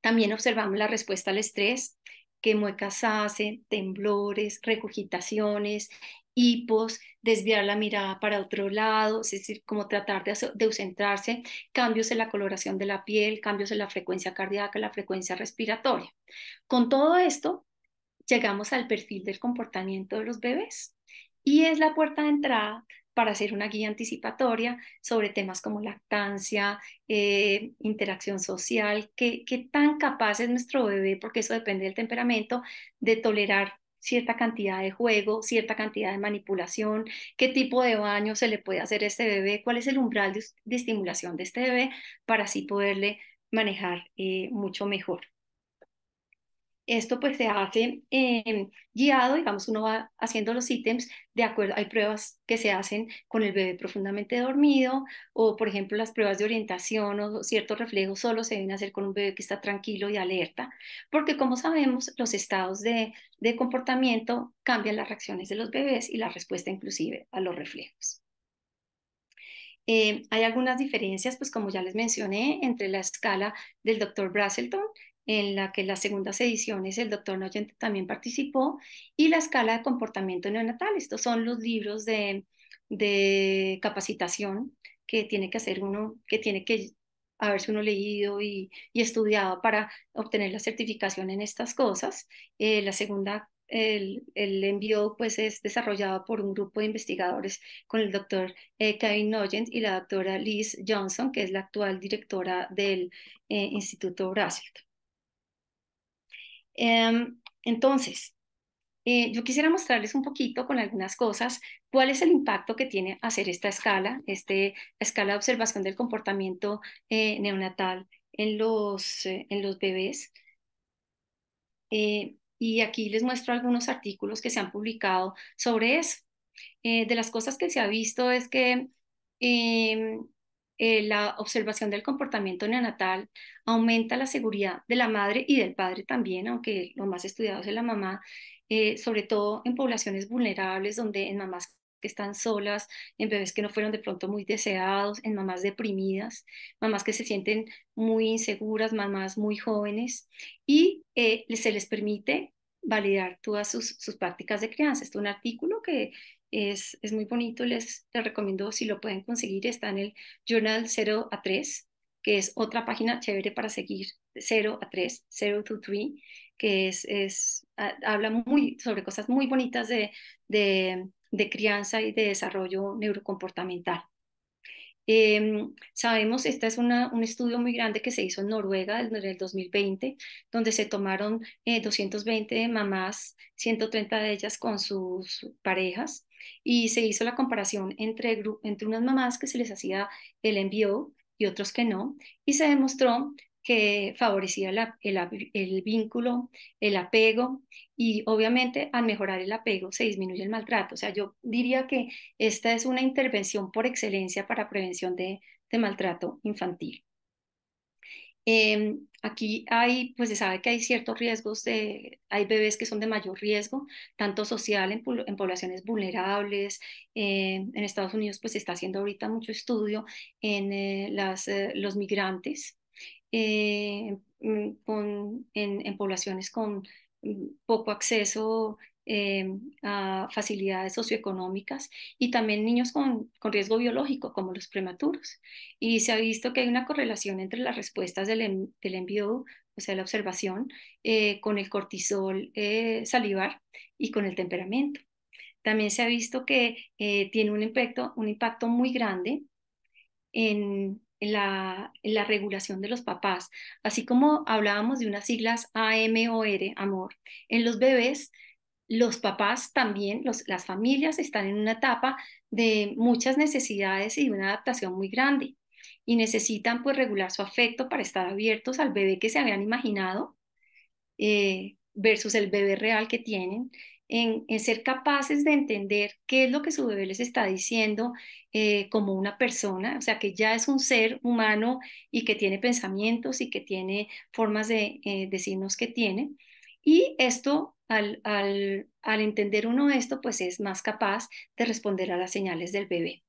[SPEAKER 2] También observamos la respuesta al estrés, que muecas hacen, temblores, recogitaciones, hipos, desviar la mirada para otro lado, es decir, como tratar de, de ausentarse, cambios en la coloración de la piel, cambios en la frecuencia cardíaca, la frecuencia respiratoria. Con todo esto, llegamos al perfil del comportamiento de los bebés y es la puerta de entrada para hacer una guía anticipatoria sobre temas como lactancia, eh, interacción social, qué, tan capaz es nuestro bebé, porque eso depende del temperamento, de tolerar cierta cantidad de juego, cierta cantidad de manipulación, qué tipo de baño se le puede hacer a este bebé, cuál es el umbral de, estimulación de este bebé, para así poderle manejar eh, mucho mejor. Esto pues se hace em, guiado, digamos, uno va haciendo los ítems de acuerdo, hay pruebas que se hacen con el bebé profundamente dormido o por ejemplo las pruebas de orientación o ciertos reflejos solo se deben hacer con un bebé que está tranquilo y alerta, porque como sabemos los estados de, comportamiento cambian las reacciones de los bebés y la respuesta inclusive a los reflejos. Eh, hay algunas diferencias, pues como ya les mencioné, entre la escala del doctor Brasselton, en la que las segundas ediciones el doctor Noyente también participó, y la escala de comportamiento neonatal. Estos son los libros de, de capacitación que tiene que hacer uno, que tiene que haberse uno leído y, y estudiado para obtener la certificación en estas cosas. Eh, la segunda, el, el, envío, pues es desarrollado por un grupo de investigadores con el doctor eh, Kevin Nogent y la doctora Liz Johnson, que es la actual directora del eh, Instituto Brasil. Em, entonces, eh, yo quisiera mostrarles un poquito con algunas cosas cuál es el impacto que tiene hacer esta escala, esta escala de observación del comportamiento eh, neonatal en los, eh, en los bebés. y aquí les muestro algunos artículos que se han publicado sobre eso. de las cosas que se ha visto es que em, eh, la observación del comportamiento neonatal aumenta la seguridad de la madre y del padre también, aunque lo más estudiado es la mamá, eh, sobre todo en poblaciones vulnerables, donde en mamás que están solas, en bebés que no fueron de pronto muy deseados, en mamás deprimidas, mamás que se sienten muy inseguras, mamás muy jóvenes, y eh, se les permite validar todas sus, sus prácticas de crianza. Este es un artículo que es, muy bonito, les, recomiendo si lo pueden conseguir, está en el Journal 0 a 3, que es otra página chévere para seguir, 0 a 3, 0 to 3, que habla muy, sobre cosas muy bonitas de crianza y de desarrollo neurocomportamental. Em, sabemos, este es una, un estudio muy grande que se hizo en Noruega en el 2020, donde se tomaron eh, 220 mamás, 130 de ellas con sus parejas, y se hizo la comparación entre, entre unas mamás que se les hacía el envío y otros que no, y se demostró que favorecía el, vínculo, el apego y obviamente al mejorar el apego se disminuye el maltrato. O sea, yo diría que esta es una intervención por excelencia para prevención de, maltrato infantil. Em, aquí hay, pues se sabe que hay ciertos riesgos, de, hay bebés que son de mayor riesgo, tanto social en, poblaciones vulnerables. Eh, en Estados Unidos, pues se está haciendo ahorita mucho estudio en eh, las, eh, los migrantes eh, mm, con, en, poblaciones con mm, poco acceso eh, a facilidades socioeconómicas y también niños con, con, riesgo biológico, como los prematuros. Y se ha visto que hay una correlación entre las respuestas del, del envío, o sea, la observación, eh, con el cortisol salivar y con el temperamento. También se ha visto que tiene un impacto, un impacto muy grande en, la, regulación de los papás. Así como hablábamos de unas siglas AMOR, amor, en los bebés los papás también, las familias están en una etapa de muchas necesidades y de una adaptación muy grande y necesitan pues regular su afecto para estar abiertos al bebé que se habían imaginado eh, versus el bebé real que tienen en, ser capaces de entender qué es lo que su bebé les está diciendo eh, como una persona, o sea, que ya es un ser humano y que tiene pensamientos y que tiene formas de eh, decirnos que tiene. Y esto, al, entender uno esto, pues es más capaz de responder a las señales del bebé.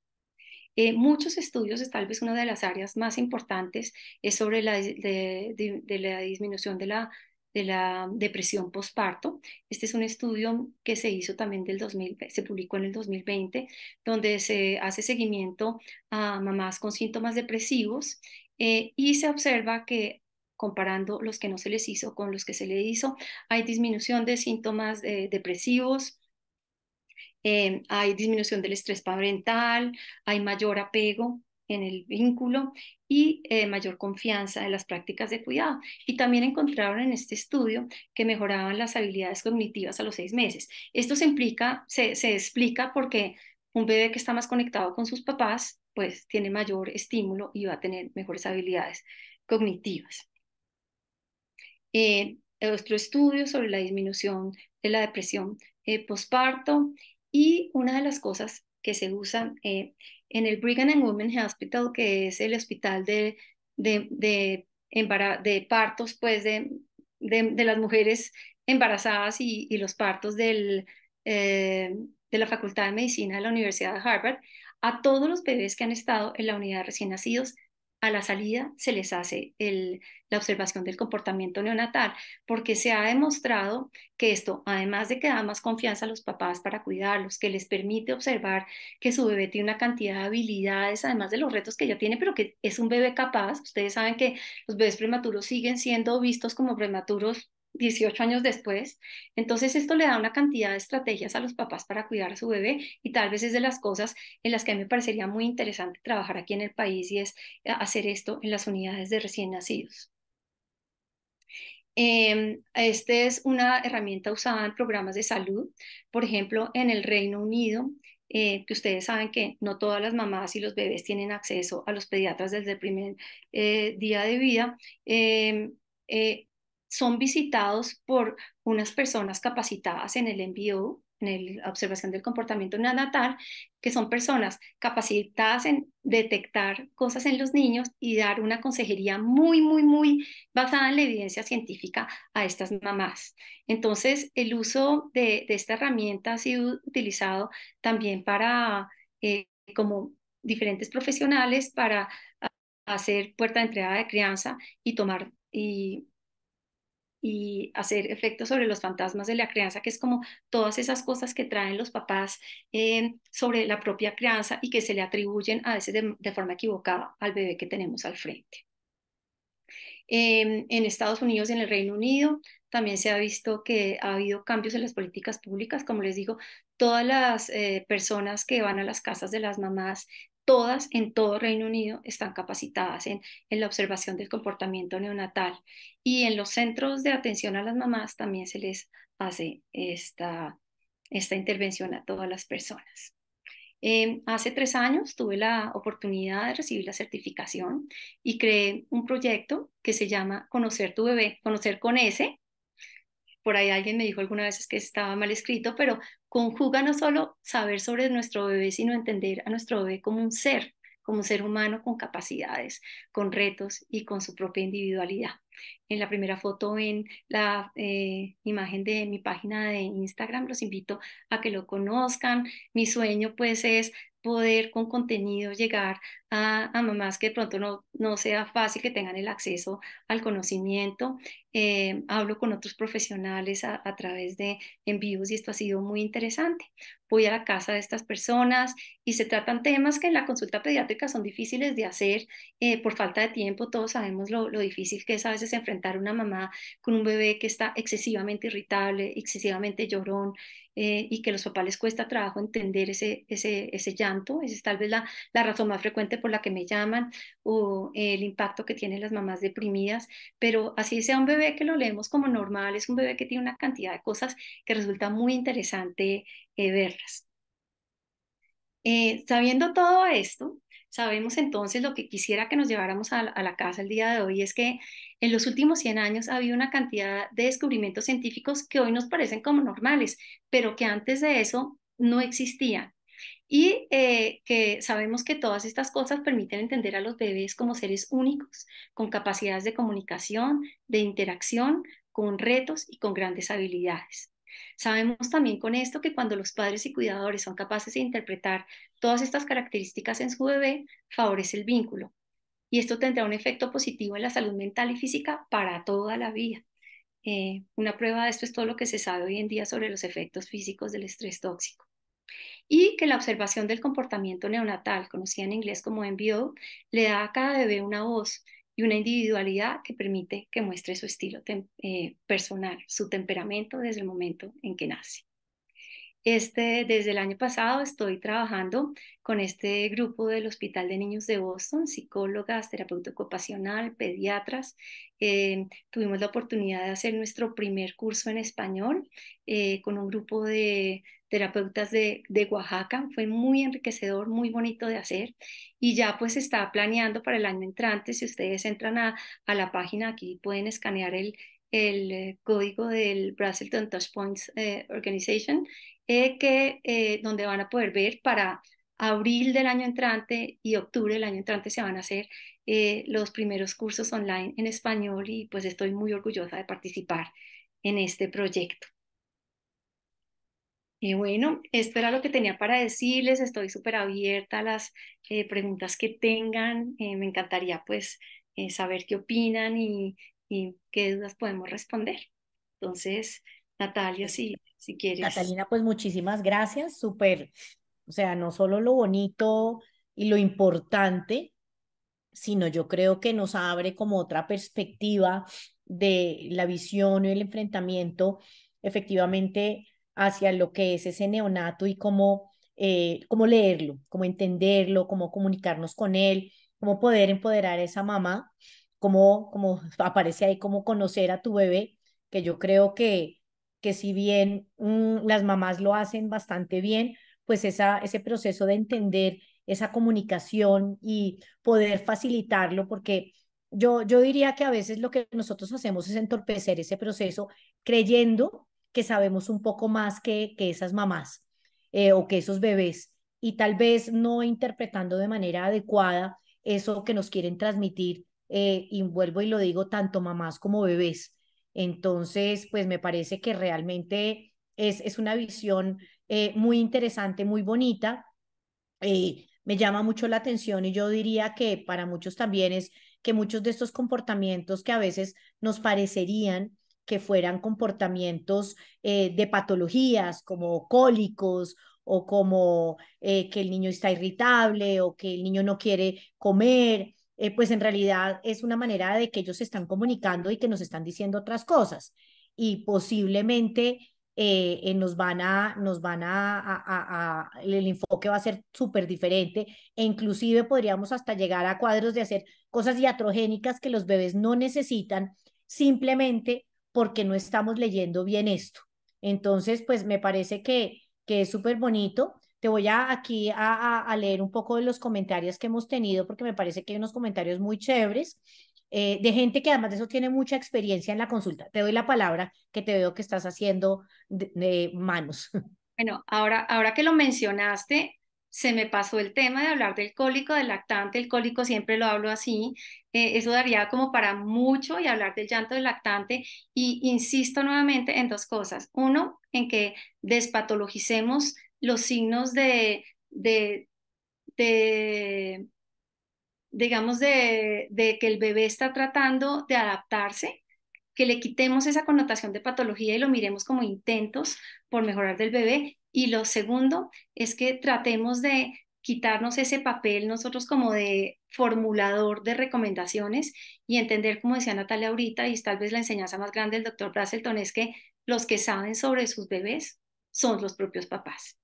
[SPEAKER 2] Eh, muchos estudios, tal vez una de las áreas más importantes, es sobre la, de la disminución de la de la depresión postparto. Este es un estudio que se hizo también del 2000, se publicó en el 2020, donde se hace seguimiento a mamás con síntomas depresivos eh, y se observa que comparando los que no se les hizo con los que se les hizo, hay disminución de síntomas eh, depresivos, eh, hay disminución del estrés parental, hay mayor apego en el vínculo y eh, mayor confianza en las prácticas de cuidado. Y también encontraron en este estudio que mejoraban las habilidades cognitivas a los seis meses. Esto se, explica porque un bebé que está más conectado con sus papás, pues tiene mayor estímulo y va a tener mejores habilidades cognitivas. Eh, otro estudio sobre la disminución de la depresión eh, postparto y una de las cosas que se usa eh, en el Brigham and Women's Hospital, que es el hospital de, de, partos, pues de, las mujeres embarazadas y, los partos del, eh, de la Facultad de Medicina de la Universidad de Harvard, a todos los bebés que han estado en la unidad de recién nacidos a la salida se les hace la observación del comportamiento neonatal, porque se ha demostrado que esto, además de que da más confianza a los papás para cuidarlos, que les permite observar que su bebé tiene una cantidad de habilidades, además de los retos que ya tiene, pero que es un bebé capaz. Ustedes saben que los bebés prematuros siguen siendo vistos como prematuros 18 años después. Entonces esto le da una cantidad de estrategias a los papás para cuidar a su bebé y tal vez es de las cosas en las que a me parecería muy interesante trabajar aquí en el país y es eh, hacer esto en las unidades de recién nacidos. Em, este esta es una herramienta usada en programas de salud, por ejemplo, en el Reino Unido, eh, que ustedes saben que no todas las mamás y los bebés tienen acceso a los pediatras desde el primer eh, día de vida. Em, son visitados por unas personas capacitadas en el envío, en la observación del comportamiento neonatal, que son personas capacitadas en detectar cosas en los niños y dar una consejería muy, muy, muy basada en la evidencia científica a estas mamás. Entonces, el uso de, esta herramienta ha sido utilizado también para, eh, como diferentes profesionales, para ah, hacer puerta de entrada de crianza y tomar y y hacer efecto sobre los fantasmas de la crianza, que es como todas esas cosas que traen los papás eh, sobre la propia crianza y que se le atribuyen a veces de, forma equivocada al bebé que tenemos al frente. Em, en Estados Unidos y en el Reino Unido también se ha visto que ha habido cambios en las políticas públicas. Como les digo, todas las eh, personas que van a las casas de las mamás todas en todo Reino Unido están capacitadas en, la observación del comportamiento neonatal y en los centros de atención a las mamás también se les hace esta, esta intervención a todas las personas. Eh, hace tres años tuve la oportunidad de recibir la certificación y creé un proyecto que se llama Conocer tu bebé, conocer con ese por ahí alguien me dijo algunas veces que estaba mal escrito, pero conjuga no solo saber sobre nuestro bebé, sino entender a nuestro bebé como un ser, como un ser humano con capacidades, con retos y con su propia individualidad. En la primera foto, en la eh, imagen de mi página de Instagram, los invito a que lo conozcan. Mi sueño pues es poder con contenido llegar a, mamás que de pronto no, no sea fácil que tengan el acceso al conocimiento. Eh, hablo con otros profesionales a, través de envíos y esto ha sido muy interesante. Voy a la casa de estas personas y se tratan temas que en la consulta pediátrica son difíciles de hacer eh, por falta de tiempo. Todos sabemos lo, difícil que es a veces enfrentar a una mamá con un bebé que está excesivamente irritable, excesivamente llorón, eh, y que a los papás les cuesta trabajo entender ese, ese, ese llanto. es tal vez la, la razón más frecuente por la que me llaman o el impacto que tienen las mamás deprimidas, pero así sea un bebé que lo leemos como normal, es un bebé que tiene una cantidad de cosas que resulta muy interesante eh, verlas. Eh, sabiendo todo esto, sabemos entonces lo que quisiera que nos lleváramos a la, casa el día de hoy es que en los últimos 100 años ha habido una cantidad de descubrimientos científicos que hoy nos parecen como normales, pero que antes de eso no existían y eh, que sabemos que todas estas cosas permiten entender a los bebés como seres únicos, con capacidades de comunicación, de interacción, con retos y con grandes habilidades. Sabemos también con esto que cuando los padres y cuidadores son capaces de interpretar todas estas características en su bebé, favorece el vínculo. Y esto tendrá un efecto positivo en la salud mental y física para toda la vida. Eh, una prueba de esto es todo lo que se sabe hoy en día sobre los efectos físicos del estrés tóxico y que la observación del comportamiento neonatal, conocida en inglés como MBO, le da a cada bebé una voz y una individualidad que permite que muestre su estilo eh, personal, su temperamento desde el momento en que nace. Este, desde el año pasado estoy trabajando con este grupo del Hospital de Niños de Boston, psicólogas, terapeuta ocupacional, pediatras. Eh, tuvimos la oportunidad de hacer nuestro primer curso en español eh, con un grupo de terapeutas de, Oaxaca. Fue muy enriquecedor, muy bonito de hacer. Y ya pues está planeando para el año entrante. Si ustedes entran a, la página aquí, pueden escanear el, el eh, código del Brazelton Touch Points Organization eh, que, eh, donde van a poder ver para abril del año entrante y octubre del año entrante se van a hacer eh, los primeros cursos online en español y pues estoy muy orgullosa de participar en este proyecto. Y bueno, esto era lo que tenía para decirles, estoy súper abierta a las preguntas que tengan, me encantaría pues saber
[SPEAKER 1] qué opinan y qué dudas podemos responder. Entonces, Natalia, sí si quieres. Catalina, pues muchísimas gracias, súper, o sea, no solo lo bonito y lo importante, sino yo creo que nos abre como otra perspectiva de la visión y el enfrentamiento efectivamente hacia lo que es ese neonato y cómo, eh, cómo leerlo, cómo entenderlo, cómo comunicarnos con él, cómo poder empoderar a esa mamá, cómo, cómo aparece ahí, cómo conocer a tu bebé, que yo creo que que si bien mm, las mamás lo hacen bastante bien, pues esa, ese proceso de entender esa comunicación y poder facilitarlo, porque yo, yo diría que a veces lo que nosotros hacemos es entorpecer ese proceso creyendo que sabemos un poco más que, esas mamás eh, o que esos bebés y tal vez no interpretando de manera adecuada eso que nos quieren transmitir, eh, y vuelvo y lo digo, tanto mamás como bebés. Entonces, pues me parece que realmente es, es una visión eh, muy interesante, muy bonita. Eh, me llama mucho la atención y yo diría que para muchos también es que muchos de estos comportamientos que a veces nos parecerían que fueran comportamientos eh, de patologías como cólicos o como que el niño está irritable o que el niño no quiere comer eh, pues en realidad es una manera de que ellos se están comunicando y que nos están diciendo otras cosas y posiblemente eh, eh, nos van a, nos van a, el enfoque va a ser súper diferente e inclusive podríamos hasta llegar a cuadros de hacer cosas diatrogénicas que los bebés no necesitan simplemente porque no estamos leyendo bien esto. Entonces, pues me parece que, que es súper bonito te voy a, aquí a, leer un poco de los comentarios que hemos tenido, porque me parece que hay unos comentarios muy chéveres eh, de gente que además de eso tiene mucha experiencia en la consulta. Te doy la palabra que te veo que estás haciendo de, manos. (laughs)
[SPEAKER 2] Bueno, ahora, ahora que lo mencionaste, se me pasó el tema de hablar del cólico, del lactante, el cólico siempre lo hablo así, eh, eso daría como para mucho y hablar del llanto del lactante y insisto nuevamente en dos cosas. Uno, en que despatologicemos los signos de, digamos, de, que el bebé está tratando de adaptarse, que le quitemos esa connotación de patología y lo miremos como intentos por mejorar del bebé. Y lo segundo es que tratemos de quitarnos ese papel nosotros como de formulador de recomendaciones y entender, como decía Natalia ahorita, y tal vez la enseñanza más grande del doctor Brasselton es que los que saben sobre sus bebés son los propios papás.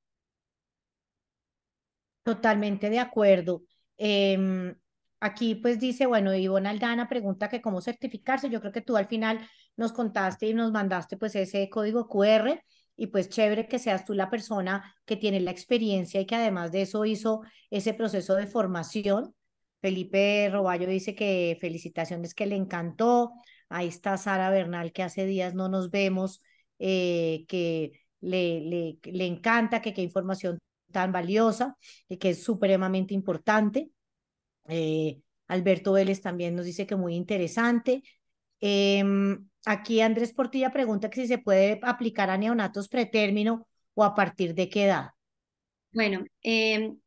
[SPEAKER 1] Totalmente de acuerdo. Em, aquí pues dice, bueno, Ivonne Aldana pregunta que cómo certificarse. Yo creo que tú al final nos contaste y nos mandaste pues ese código QR y pues chévere que seas tú la persona que tiene la experiencia y que además de eso hizo ese proceso de formación. Felipe Roballo dice que felicitaciones, que le encantó. Ahí está Sara Bernal, que hace días no nos vemos, eh, que le, le, le encanta, que qué información tan valiosa y que es supremamente importante. Eh, Alberto Vélez también nos dice que muy interesante. Em, aquí Andrés Portilla pregunta que si se puede aplicar a neonatos pretérmino o a partir de qué edad. Bueno, em,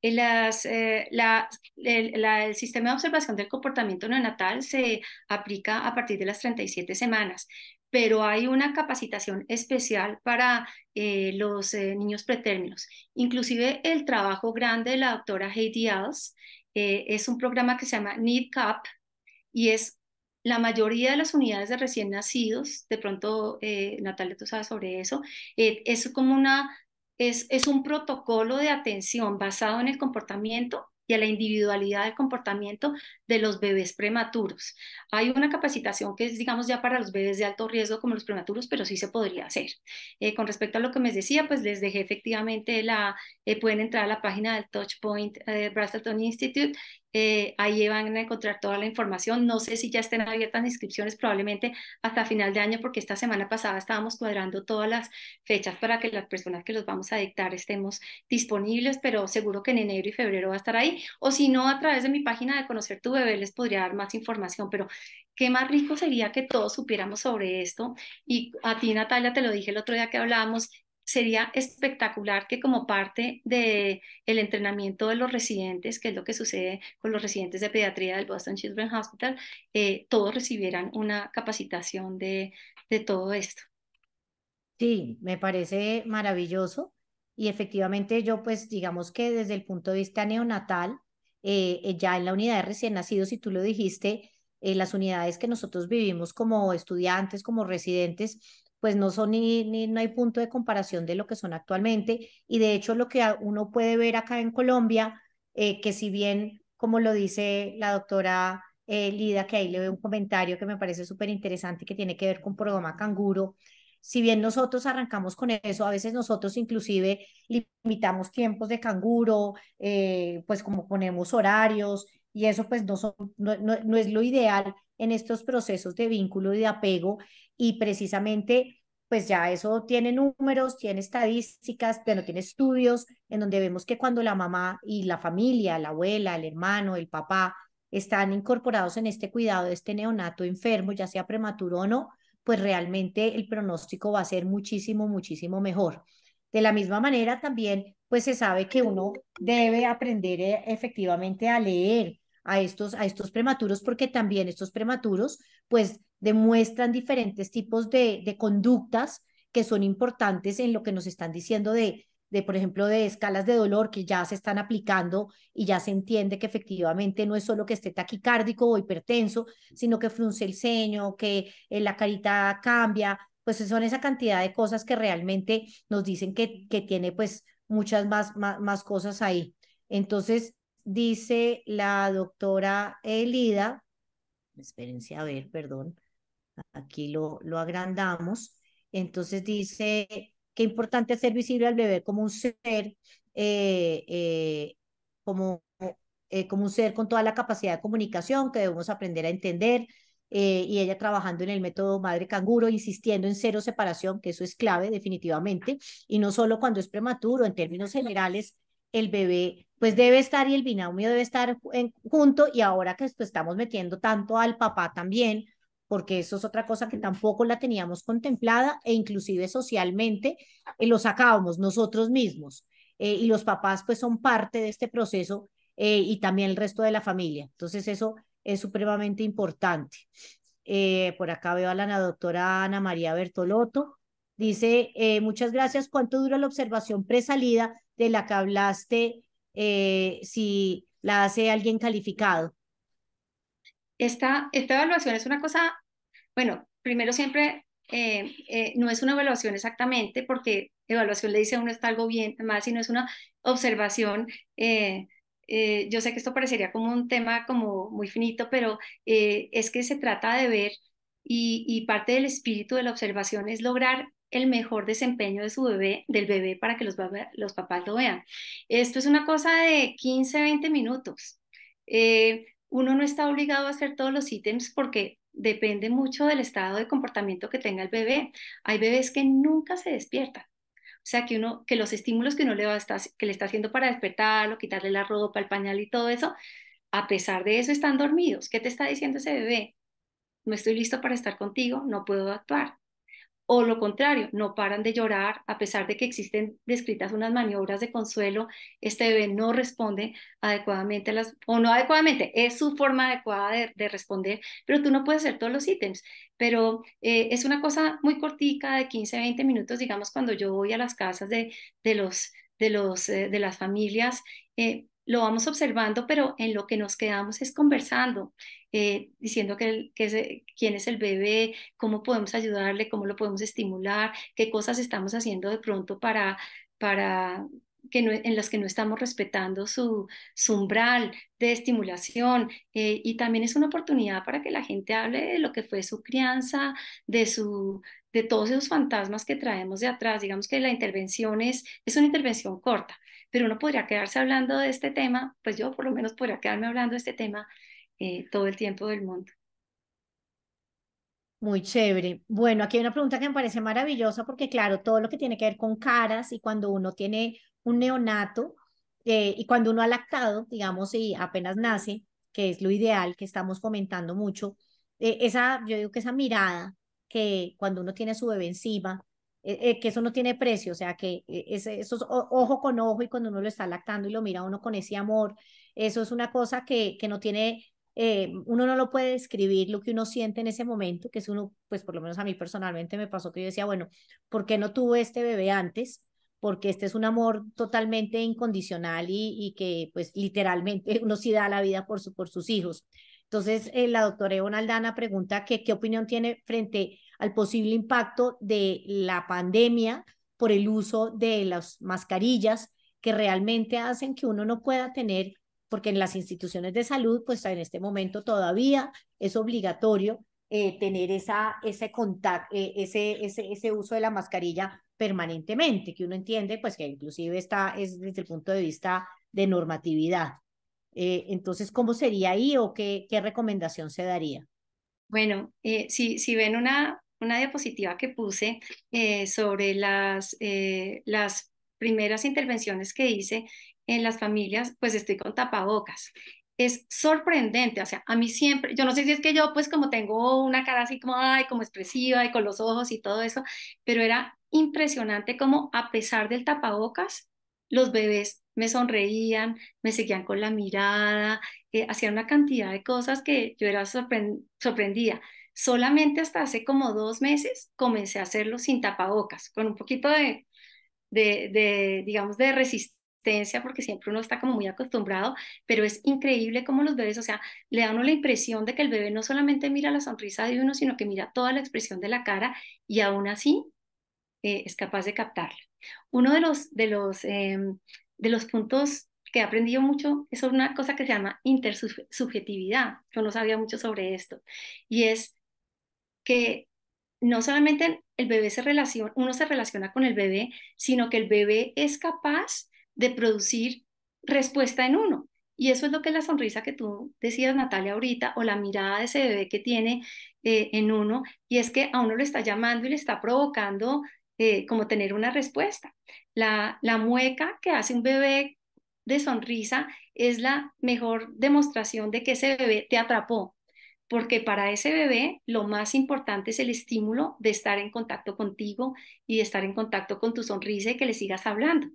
[SPEAKER 2] las, eh, el, el, sistema de observación del comportamiento neonatal se aplica a partir de las 37 semanas, pero hay una capacitación especial para eh, los eh, niños pretérminos. Inclusive el trabajo grande de la doctora Heidi Als eh, es un programa que se llama Need Cap y es la mayoría de las unidades de recién nacidos, de pronto Natalia tú sabes sobre eso, es como una es, es, un protocolo de atención basado en el comportamiento y a la individualidad del comportamiento de los bebés prematuros. Hay una capacitación que es, digamos, ya para los bebés de alto riesgo como los prematuros, pero sí se podría hacer. Eh, con respecto a lo que me decía, pues les dejé efectivamente la, eh, pueden entrar a la página del Touchpoint eh, Institute eh, ahí van a encontrar toda la información. No sé si ya estén abiertas inscripciones, probablemente hasta final de año, porque esta semana pasada estábamos cuadrando todas las fechas para que las personas que los vamos a dictar estemos disponibles, pero seguro que en enero y febrero va a estar ahí. O si no, a través de mi página de Conocer tu Bebé les podría dar más información, pero qué más rico sería que todos supiéramos sobre esto. Y a ti, Natalia, te lo dije el otro día que hablábamos, sería espectacular que como parte del entrenamiento de los residentes, que es lo que sucede con los residentes de pediatría del Boston Children's Hospital, eh,
[SPEAKER 1] todos recibieran una capacitación de, todo esto. Sí, me parece maravilloso y efectivamente yo pues digamos que desde el punto de vista neonatal, eh, eh, ya en la unidad de recién nacidos, si tú lo dijiste, las unidades que nosotros vivimos como estudiantes, como residentes, pues no son ni, no hay punto de comparación de lo que son actualmente. Y de hecho lo que uno puede ver acá en Colombia, eh, que si bien, como lo dice la doctora eh, Lida, que ahí le veo un comentario que me parece súper interesante que tiene que ver con programa canguro, si bien nosotros arrancamos con eso, a veces nosotros inclusive limitamos tiempos de canguro, eh, pues como ponemos horarios y eso pues no, no es lo ideal, en estos procesos de vínculo y de apego y precisamente pues ya eso tiene números, tiene estadísticas, bueno, tiene estudios en donde vemos que cuando la mamá y la familia, la abuela, el hermano, el papá están incorporados en este cuidado de este neonato enfermo, ya sea prematuro o no, pues realmente el pronóstico va a ser muchísimo, muchísimo mejor. De la misma manera también, pues se sabe que uno debe aprender eh, efectivamente a leer a estos, a estos prematuros, porque también estos prematuros, pues, demuestran diferentes tipos de, conductas que son importantes en lo que nos están diciendo de, de, por ejemplo, de escalas de dolor que ya se están aplicando y ya se entiende que efectivamente no es solo que esté taquicárdico o hipertenso, sino que frunce el ceño, que eh, la carita cambia, pues son esa cantidad de cosas que realmente nos dicen que, que tiene pues muchas más, más, más cosas ahí. Entonces, dice la doctora Elida, espérense a ver, perdón, aquí lo, lo agrandamos, entonces dice que importante hacer visible al bebé como un ser, eh, eh, como, eh, como un ser con toda la capacidad de comunicación que debemos aprender a entender, y ella trabajando en el método madre canguro, insistiendo en cero separación, que eso es clave definitivamente, y no solo cuando es prematuro, en términos generales, el bebé pues debe estar y el binomio debe estar en, junto y ahora que estamos metiendo tanto al papá también, porque eso es otra cosa que tampoco la teníamos contemplada e inclusive socialmente eh, lo sacábamos nosotros mismos eh, y los papás pues son parte de este proceso eh, y también el resto de la familia. Entonces eso es supremamente importante. por acá veo a la doctora Ana María Bertolotto. Dice, muchas gracias. ¿Cuánto dura la observación presalida de la que hablaste eh, si la hace alguien calificado? Esta, esta
[SPEAKER 2] evaluación es una cosa, bueno, primero siempre eh, eh, no es una evaluación exactamente, porque evaluación le dice a uno está algo bien, más si no es una observación. yo sé que esto parecería como un tema como muy finito, pero es que se trata de ver y, y, parte del espíritu de la observación es lograr el mejor desempeño de su bebé, del bebé para que los, papás lo vean. Esto es una cosa de 15, 20 minutos. Eh, uno no está obligado a hacer todos los ítems porque depende mucho del estado de comportamiento que tenga el bebé. Hay bebés que nunca se despiertan. O sea, que, uno, que los estímulos que uno le, va a que le está haciendo para despertarlo, quitarle la ropa, el pañal y todo eso, a pesar de eso están dormidos. ¿Qué te está diciendo ese bebé? No estoy listo para estar contigo, no puedo actuar o lo contrario, no paran de llorar a pesar de que existen descritas unas maniobras de consuelo, este bebé no responde adecuadamente las, o no adecuadamente, es su forma adecuada de, responder, pero tú no puedes hacer todos los ítems. Pero eh, es una cosa muy cortica, de 15, 20 minutos, digamos, cuando yo voy a las casas de, de los de, los, eh, de las familias, eh, lo vamos observando, pero en lo que nos quedamos es conversando, eh, diciendo que, quién es el bebé, cómo podemos ayudarle, cómo lo podemos estimular, qué cosas estamos haciendo de pronto para, para que en las que no estamos respetando su, umbral de estimulación. Eh, y también es una oportunidad para que la gente hable de lo que fue su crianza, de, su, de todos esos fantasmas que traemos de atrás. Digamos que la intervención es una intervención corta pero uno podría quedarse hablando de este tema, pues yo por lo menos podría quedarme hablando de este tema eh, todo el tiempo del mundo.
[SPEAKER 1] Muy chévere. Bueno, aquí hay una pregunta que me parece maravillosa porque claro, todo lo que tiene que ver con caras y cuando uno tiene un neonato eh, y cuando uno ha lactado, digamos, y apenas nace, que es lo ideal que estamos comentando mucho, eh, esa, yo digo que esa mirada que cuando uno tiene su bebé encima, eh, eh, que eso no tiene precio, o sea, que eh, eso es ojo con ojo y cuando uno lo está lactando y lo mira uno con ese amor, eso es una cosa que, que no tiene, uno no lo puede describir lo que uno siente en ese momento, que es uno, pues por lo menos a mí personalmente me pasó que yo decía, bueno, ¿por qué no tuve este bebé antes? Porque este es un amor totalmente incondicional y, que pues literalmente (laughs) uno sí da la vida por, por sus hijos. Entonces, la doctora Eonaldana pregunta que qué opinión tiene frente al posible impacto de la pandemia por el uso de las mascarillas que realmente hacen que uno no pueda tener, porque en las instituciones de salud, pues en este momento todavía es obligatorio eh, tener esa, ese, contacto, eh, ese, ese, uso de la mascarilla permanentemente, que uno entiende pues que inclusive está es desde el punto de vista de normatividad. Eh, entonces, ¿cómo sería ahí o qué, qué recomendación se daría?
[SPEAKER 2] Bueno, si, si ven una una diapositiva que puse eh, sobre las, eh, las primeras intervenciones que hice en las familias, pues estoy con tapabocas. Es sorprendente, o sea, a mí siempre, yo no sé si es que yo pues como tengo una cara así como, ay, como expresiva y con los ojos y todo eso, pero era impresionante como a pesar del tapabocas, los bebés me sonreían, me seguían con la mirada, eh, hacían una cantidad de cosas que yo era sorprendida. Solamente hasta hace como dos meses comencé a hacerlo sin tapabocas, con un poquito de, digamos, de resistencia, porque siempre uno está como muy acostumbrado, pero es increíble cómo los bebés, o sea, le da uno la impresión de que el bebé no solamente mira la sonrisa de uno, sino que mira toda la expresión de la cara y aún así eh, es capaz de captarla. Uno de los, de los, em, de los puntos que he aprendido mucho es una cosa que se llama intersubjetividad. Yo no sabía mucho sobre esto. Y es que no solamente el bebé se relaciona, uno se relaciona con el bebé, sino que el bebé es capaz de producir respuesta en uno. Y eso es lo que es la sonrisa que tú decías, Natalia, ahorita, o la mirada de ese bebé que tiene eh, en uno, y es que a uno lo está llamando y le está provocando eh, como tener una respuesta. La, la mueca que hace un bebé de sonrisa es la mejor demostración de que ese bebé te atrapó, porque para ese bebé lo más importante es el estímulo de estar en contacto contigo y de estar en contacto con tu sonrisa y que le sigas hablando.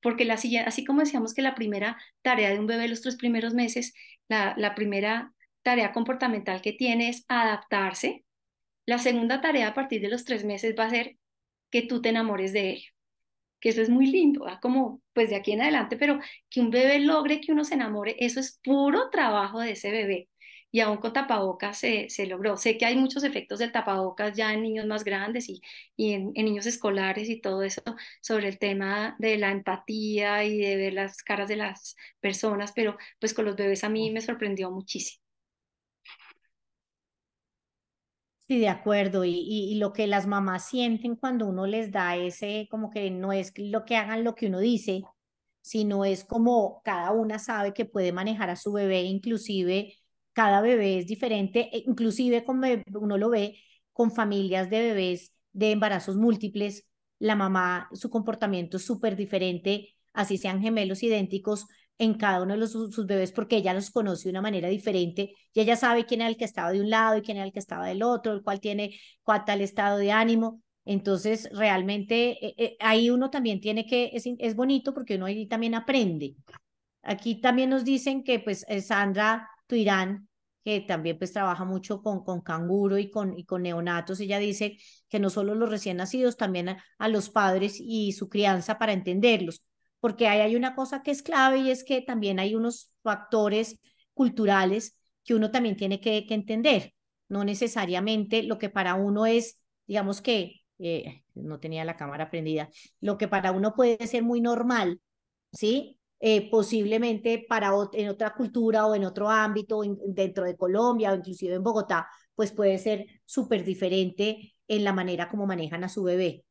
[SPEAKER 2] Porque así como decíamos que la primera tarea de un bebé los tres primeros meses, la, la primera tarea comportamental que tiene es adaptarse, la segunda tarea a partir de los tres meses va a ser que tú te enamores de él que eso es muy lindo, ¿verdad? como pues de aquí en adelante, pero que un bebé logre que uno se enamore, eso es puro trabajo de ese bebé y aún con tapabocas se, logró. Sé que hay muchos efectos del tapabocas ya en niños más grandes y, y en, niños escolares y todo eso sobre el tema de la empatía y de ver las caras de las personas, pero pues con los bebés a mí me sorprendió muchísimo.
[SPEAKER 1] Sí, de acuerdo. y lo que las mamás sienten cuando uno les da ese, como que no es lo que hagan lo que uno dice, sino es como cada una sabe que puede manejar a su bebé, inclusive cada bebé es diferente, e inclusive como uno lo ve con familias de bebés de embarazos múltiples, la mamá, su comportamiento es súper diferente, así sean gemelos idénticos en cada uno de los, sus bebés, porque ella los conoce de una manera diferente y ella sabe quién era el que estaba de un lado y quién era el que estaba del otro, cuál tiene cuál tal estado de ánimo. Entonces, realmente eh, eh, ahí uno también tiene que, es, es bonito porque uno ahí también aprende. Aquí también nos dicen que pues eh, Sandra Tuirán, que también pues trabaja mucho con, con canguro y con, y con neonatos, ella dice que no solo los recién nacidos, también a, los padres y su crianza para entenderlos, porque ahí hay una cosa que es clave y es que también hay unos factores culturales que uno también tiene que, entender, no necesariamente lo que para uno es, digamos que, eh, no tenía la cámara prendida, lo que para uno puede ser muy normal, ¿sí? Eh, posiblemente para en otra cultura o en otro ámbito, dentro de Colombia o inclusive en Bogotá, pues puede ser súper diferente en la manera como manejan a su bebé.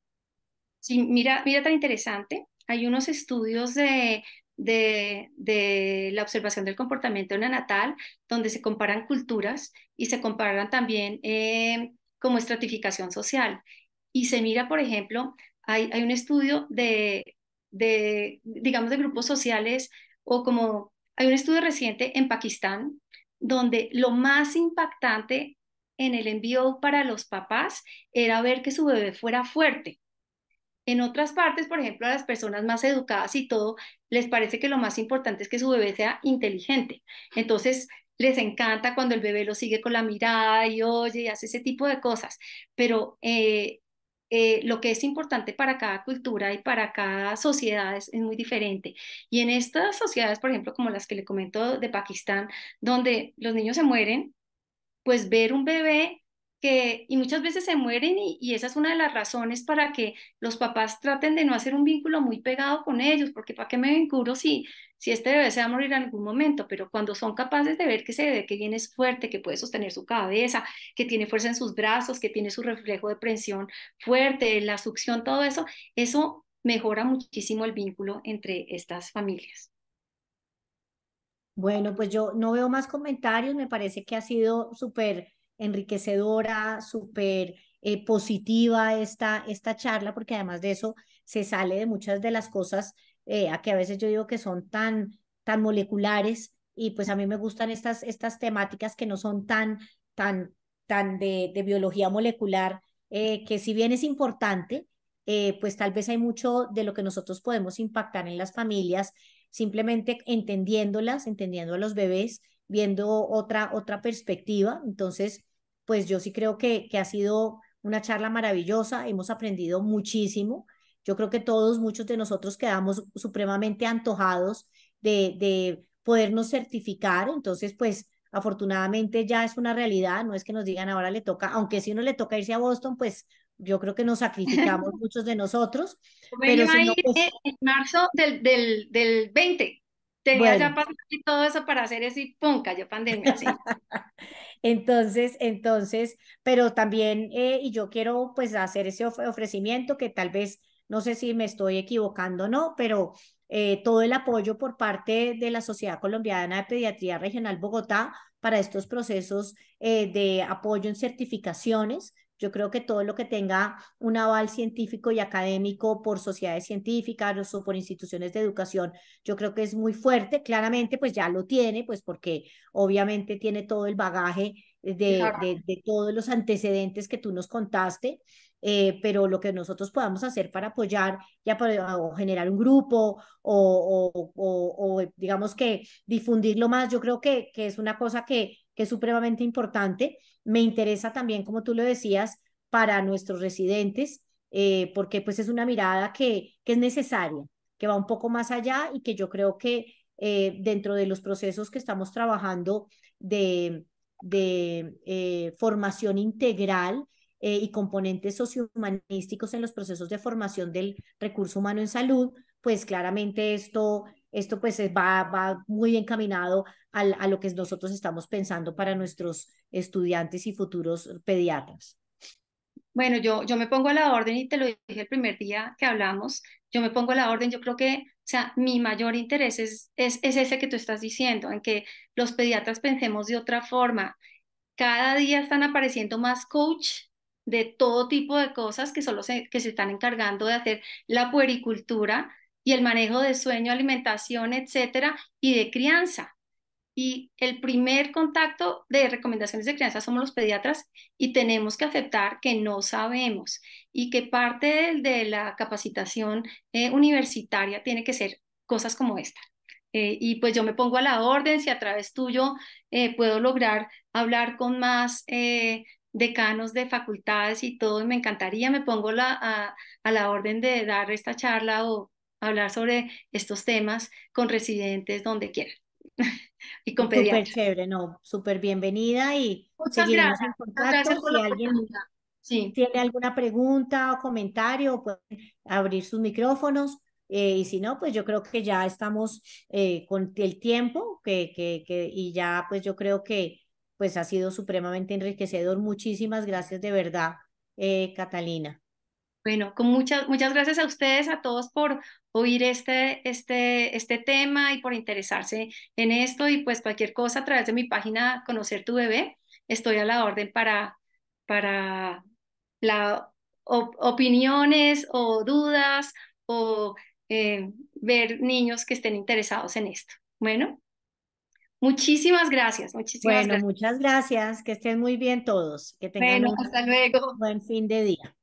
[SPEAKER 1] Sí,
[SPEAKER 2] mira, mira tan
[SPEAKER 1] interesante. Hay unos estudios de, de,
[SPEAKER 2] la observación del comportamiento natal donde se comparan culturas y se comparan también eh, como estratificación social. Y se mira, por ejemplo, hay, hay un estudio de, de, digamos, de grupos sociales o como hay un estudio reciente en Pakistán donde lo más impactante en el envío para los papás era ver que su bebé fuera fuerte. En otras partes, por ejemplo, a las personas más educadas y todo, les parece que lo más importante es que su bebé sea inteligente. Entonces, les encanta cuando el bebé lo sigue con la mirada y oye y hace ese tipo de cosas. Pero eh, eh, lo que es importante para cada cultura y para cada sociedad es, muy diferente. Y en estas sociedades, por ejemplo, como las que le comento de Pakistán, donde los niños se mueren, pues ver un bebé que, y muchas veces se mueren y, y esa es una de las razones para que los papás traten de no hacer un vínculo muy pegado con ellos, porque ¿para qué me vinculo si, si este bebé se va a morir en algún momento, pero cuando son capaces de ver que ese bebé que viene es fuerte, que puede sostener su cabeza, que tiene fuerza en sus brazos, que tiene su reflejo de presión fuerte, la succión, todo eso,
[SPEAKER 1] eso mejora muchísimo el vínculo entre estas familias. Bueno, pues yo no veo más comentarios, me parece que ha sido súper enriquecedora, súper eh, positiva esta, esta charla, porque además de eso se sale de muchas de las cosas eh, a que a veces yo digo que son tan, tan moleculares y pues a mí me gustan estas, estas temáticas que no son tan, tan, tan de, biología molecular, eh, que si bien es importante, eh, pues tal vez hay mucho de lo que nosotros podemos impactar en las familias, simplemente entendiéndolas, entendiendo a los bebés, viendo otra, otra perspectiva. Entonces, pues yo sí creo que ha sido una charla maravillosa, hemos aprendido muchísimo. Yo creo que todos, muchos de nosotros quedamos supremamente antojados de, de podernos certificar, entonces pues afortunadamente ya es una realidad, no es que nos digan ahora le toca, aunque si uno le toca irse a Boston, pues yo creo que nos sacrificamos (laughs) muchos de nosotros. pero si no, pues eh,
[SPEAKER 2] en marzo del, del, del 20, tenía ya pasado todo eso para hacer ese y ¡pum! pandemia. Sí. (laughs)
[SPEAKER 1] entonces, entonces, pero también, eh, y yo quiero pues hacer ese ofrecimiento que tal vez no sé si me estoy equivocando o no, pero eh, todo el apoyo por parte de la Sociedad Colombiana de Pediatría Regional Bogotá para estos procesos eh, de apoyo en certificaciones. Yo creo que todo lo que tenga un aval científico y académico por sociedades científicas o por instituciones de educación, yo creo que es muy fuerte. Claramente, pues ya lo tiene, pues porque obviamente tiene todo el bagaje de, todos los antecedentes que tú nos contaste, eh, pero lo que nosotros podamos hacer para apoyar ya para, generar un grupo o, o, digamos que difundirlo más, yo creo que, que es una cosa que, que es supremamente importante. Me interesa también, como tú lo decías, para nuestros residentes, eh, porque pues es una mirada que, que es necesaria, que va un poco más allá y que yo creo que eh, dentro de los procesos que estamos trabajando de de eh, formación integral eh, y componentes sociohumanísticos en los procesos de formación del recurso humano en salud, pues claramente esto, esto pues va, va muy encaminado a lo que nosotros estamos pensando para nuestros estudiantes y futuros pediatras.
[SPEAKER 2] Bueno, yo, yo me pongo a la orden y te lo dije el primer día que hablamos, yo me pongo a la orden, yo creo que o sea, mi mayor interés es, es, ese que tú estás diciendo, en que los pediatras pensemos de otra forma. Cada día están apareciendo más coach de todo tipo de cosas que solo que se están encargando de hacer la puericultura y el manejo de sueño, alimentación, etcétera, y de crianza. Y el primer contacto de recomendaciones de crianza somos los pediatras y tenemos que aceptar que no sabemos y que parte de, la capacitación eh, universitaria tiene que ser cosas como esta. Eh, y pues yo me pongo a la orden, si a través tuyo eh, puedo lograr hablar con más decanos de facultades y todo, me encantaría, me pongo la, a, a la orden de dar esta charla o hablar sobre estos temas con residentes donde quieran. (laughs) y con Súper
[SPEAKER 1] chévere, no, súper bienvenida y Muchas gracias. en contacto. si alguien tiene alguna pregunta o comentario, pueden abrir sus micrófonos. Eh, y si no, pues yo creo que ya estamos eh, con el tiempo que, que, y ya pues yo creo que pues ha sido supremamente enriquecedor. Muchísimas gracias de verdad, eh, Catalina. Bueno, con muchas, muchas gracias a
[SPEAKER 2] ustedes, a todos por oír este, este, este tema y por interesarse en esto y pues cualquier cosa a través de mi página Conocer tu bebé, estoy a la orden para, para la, opiniones o dudas o eh, ver niños que estén interesados en esto. Bueno,
[SPEAKER 1] muchísimas gracias. Muchísimas bueno, muchas gracias. Que estén muy bien todos. Que tengan un hasta luego. buen fin de día.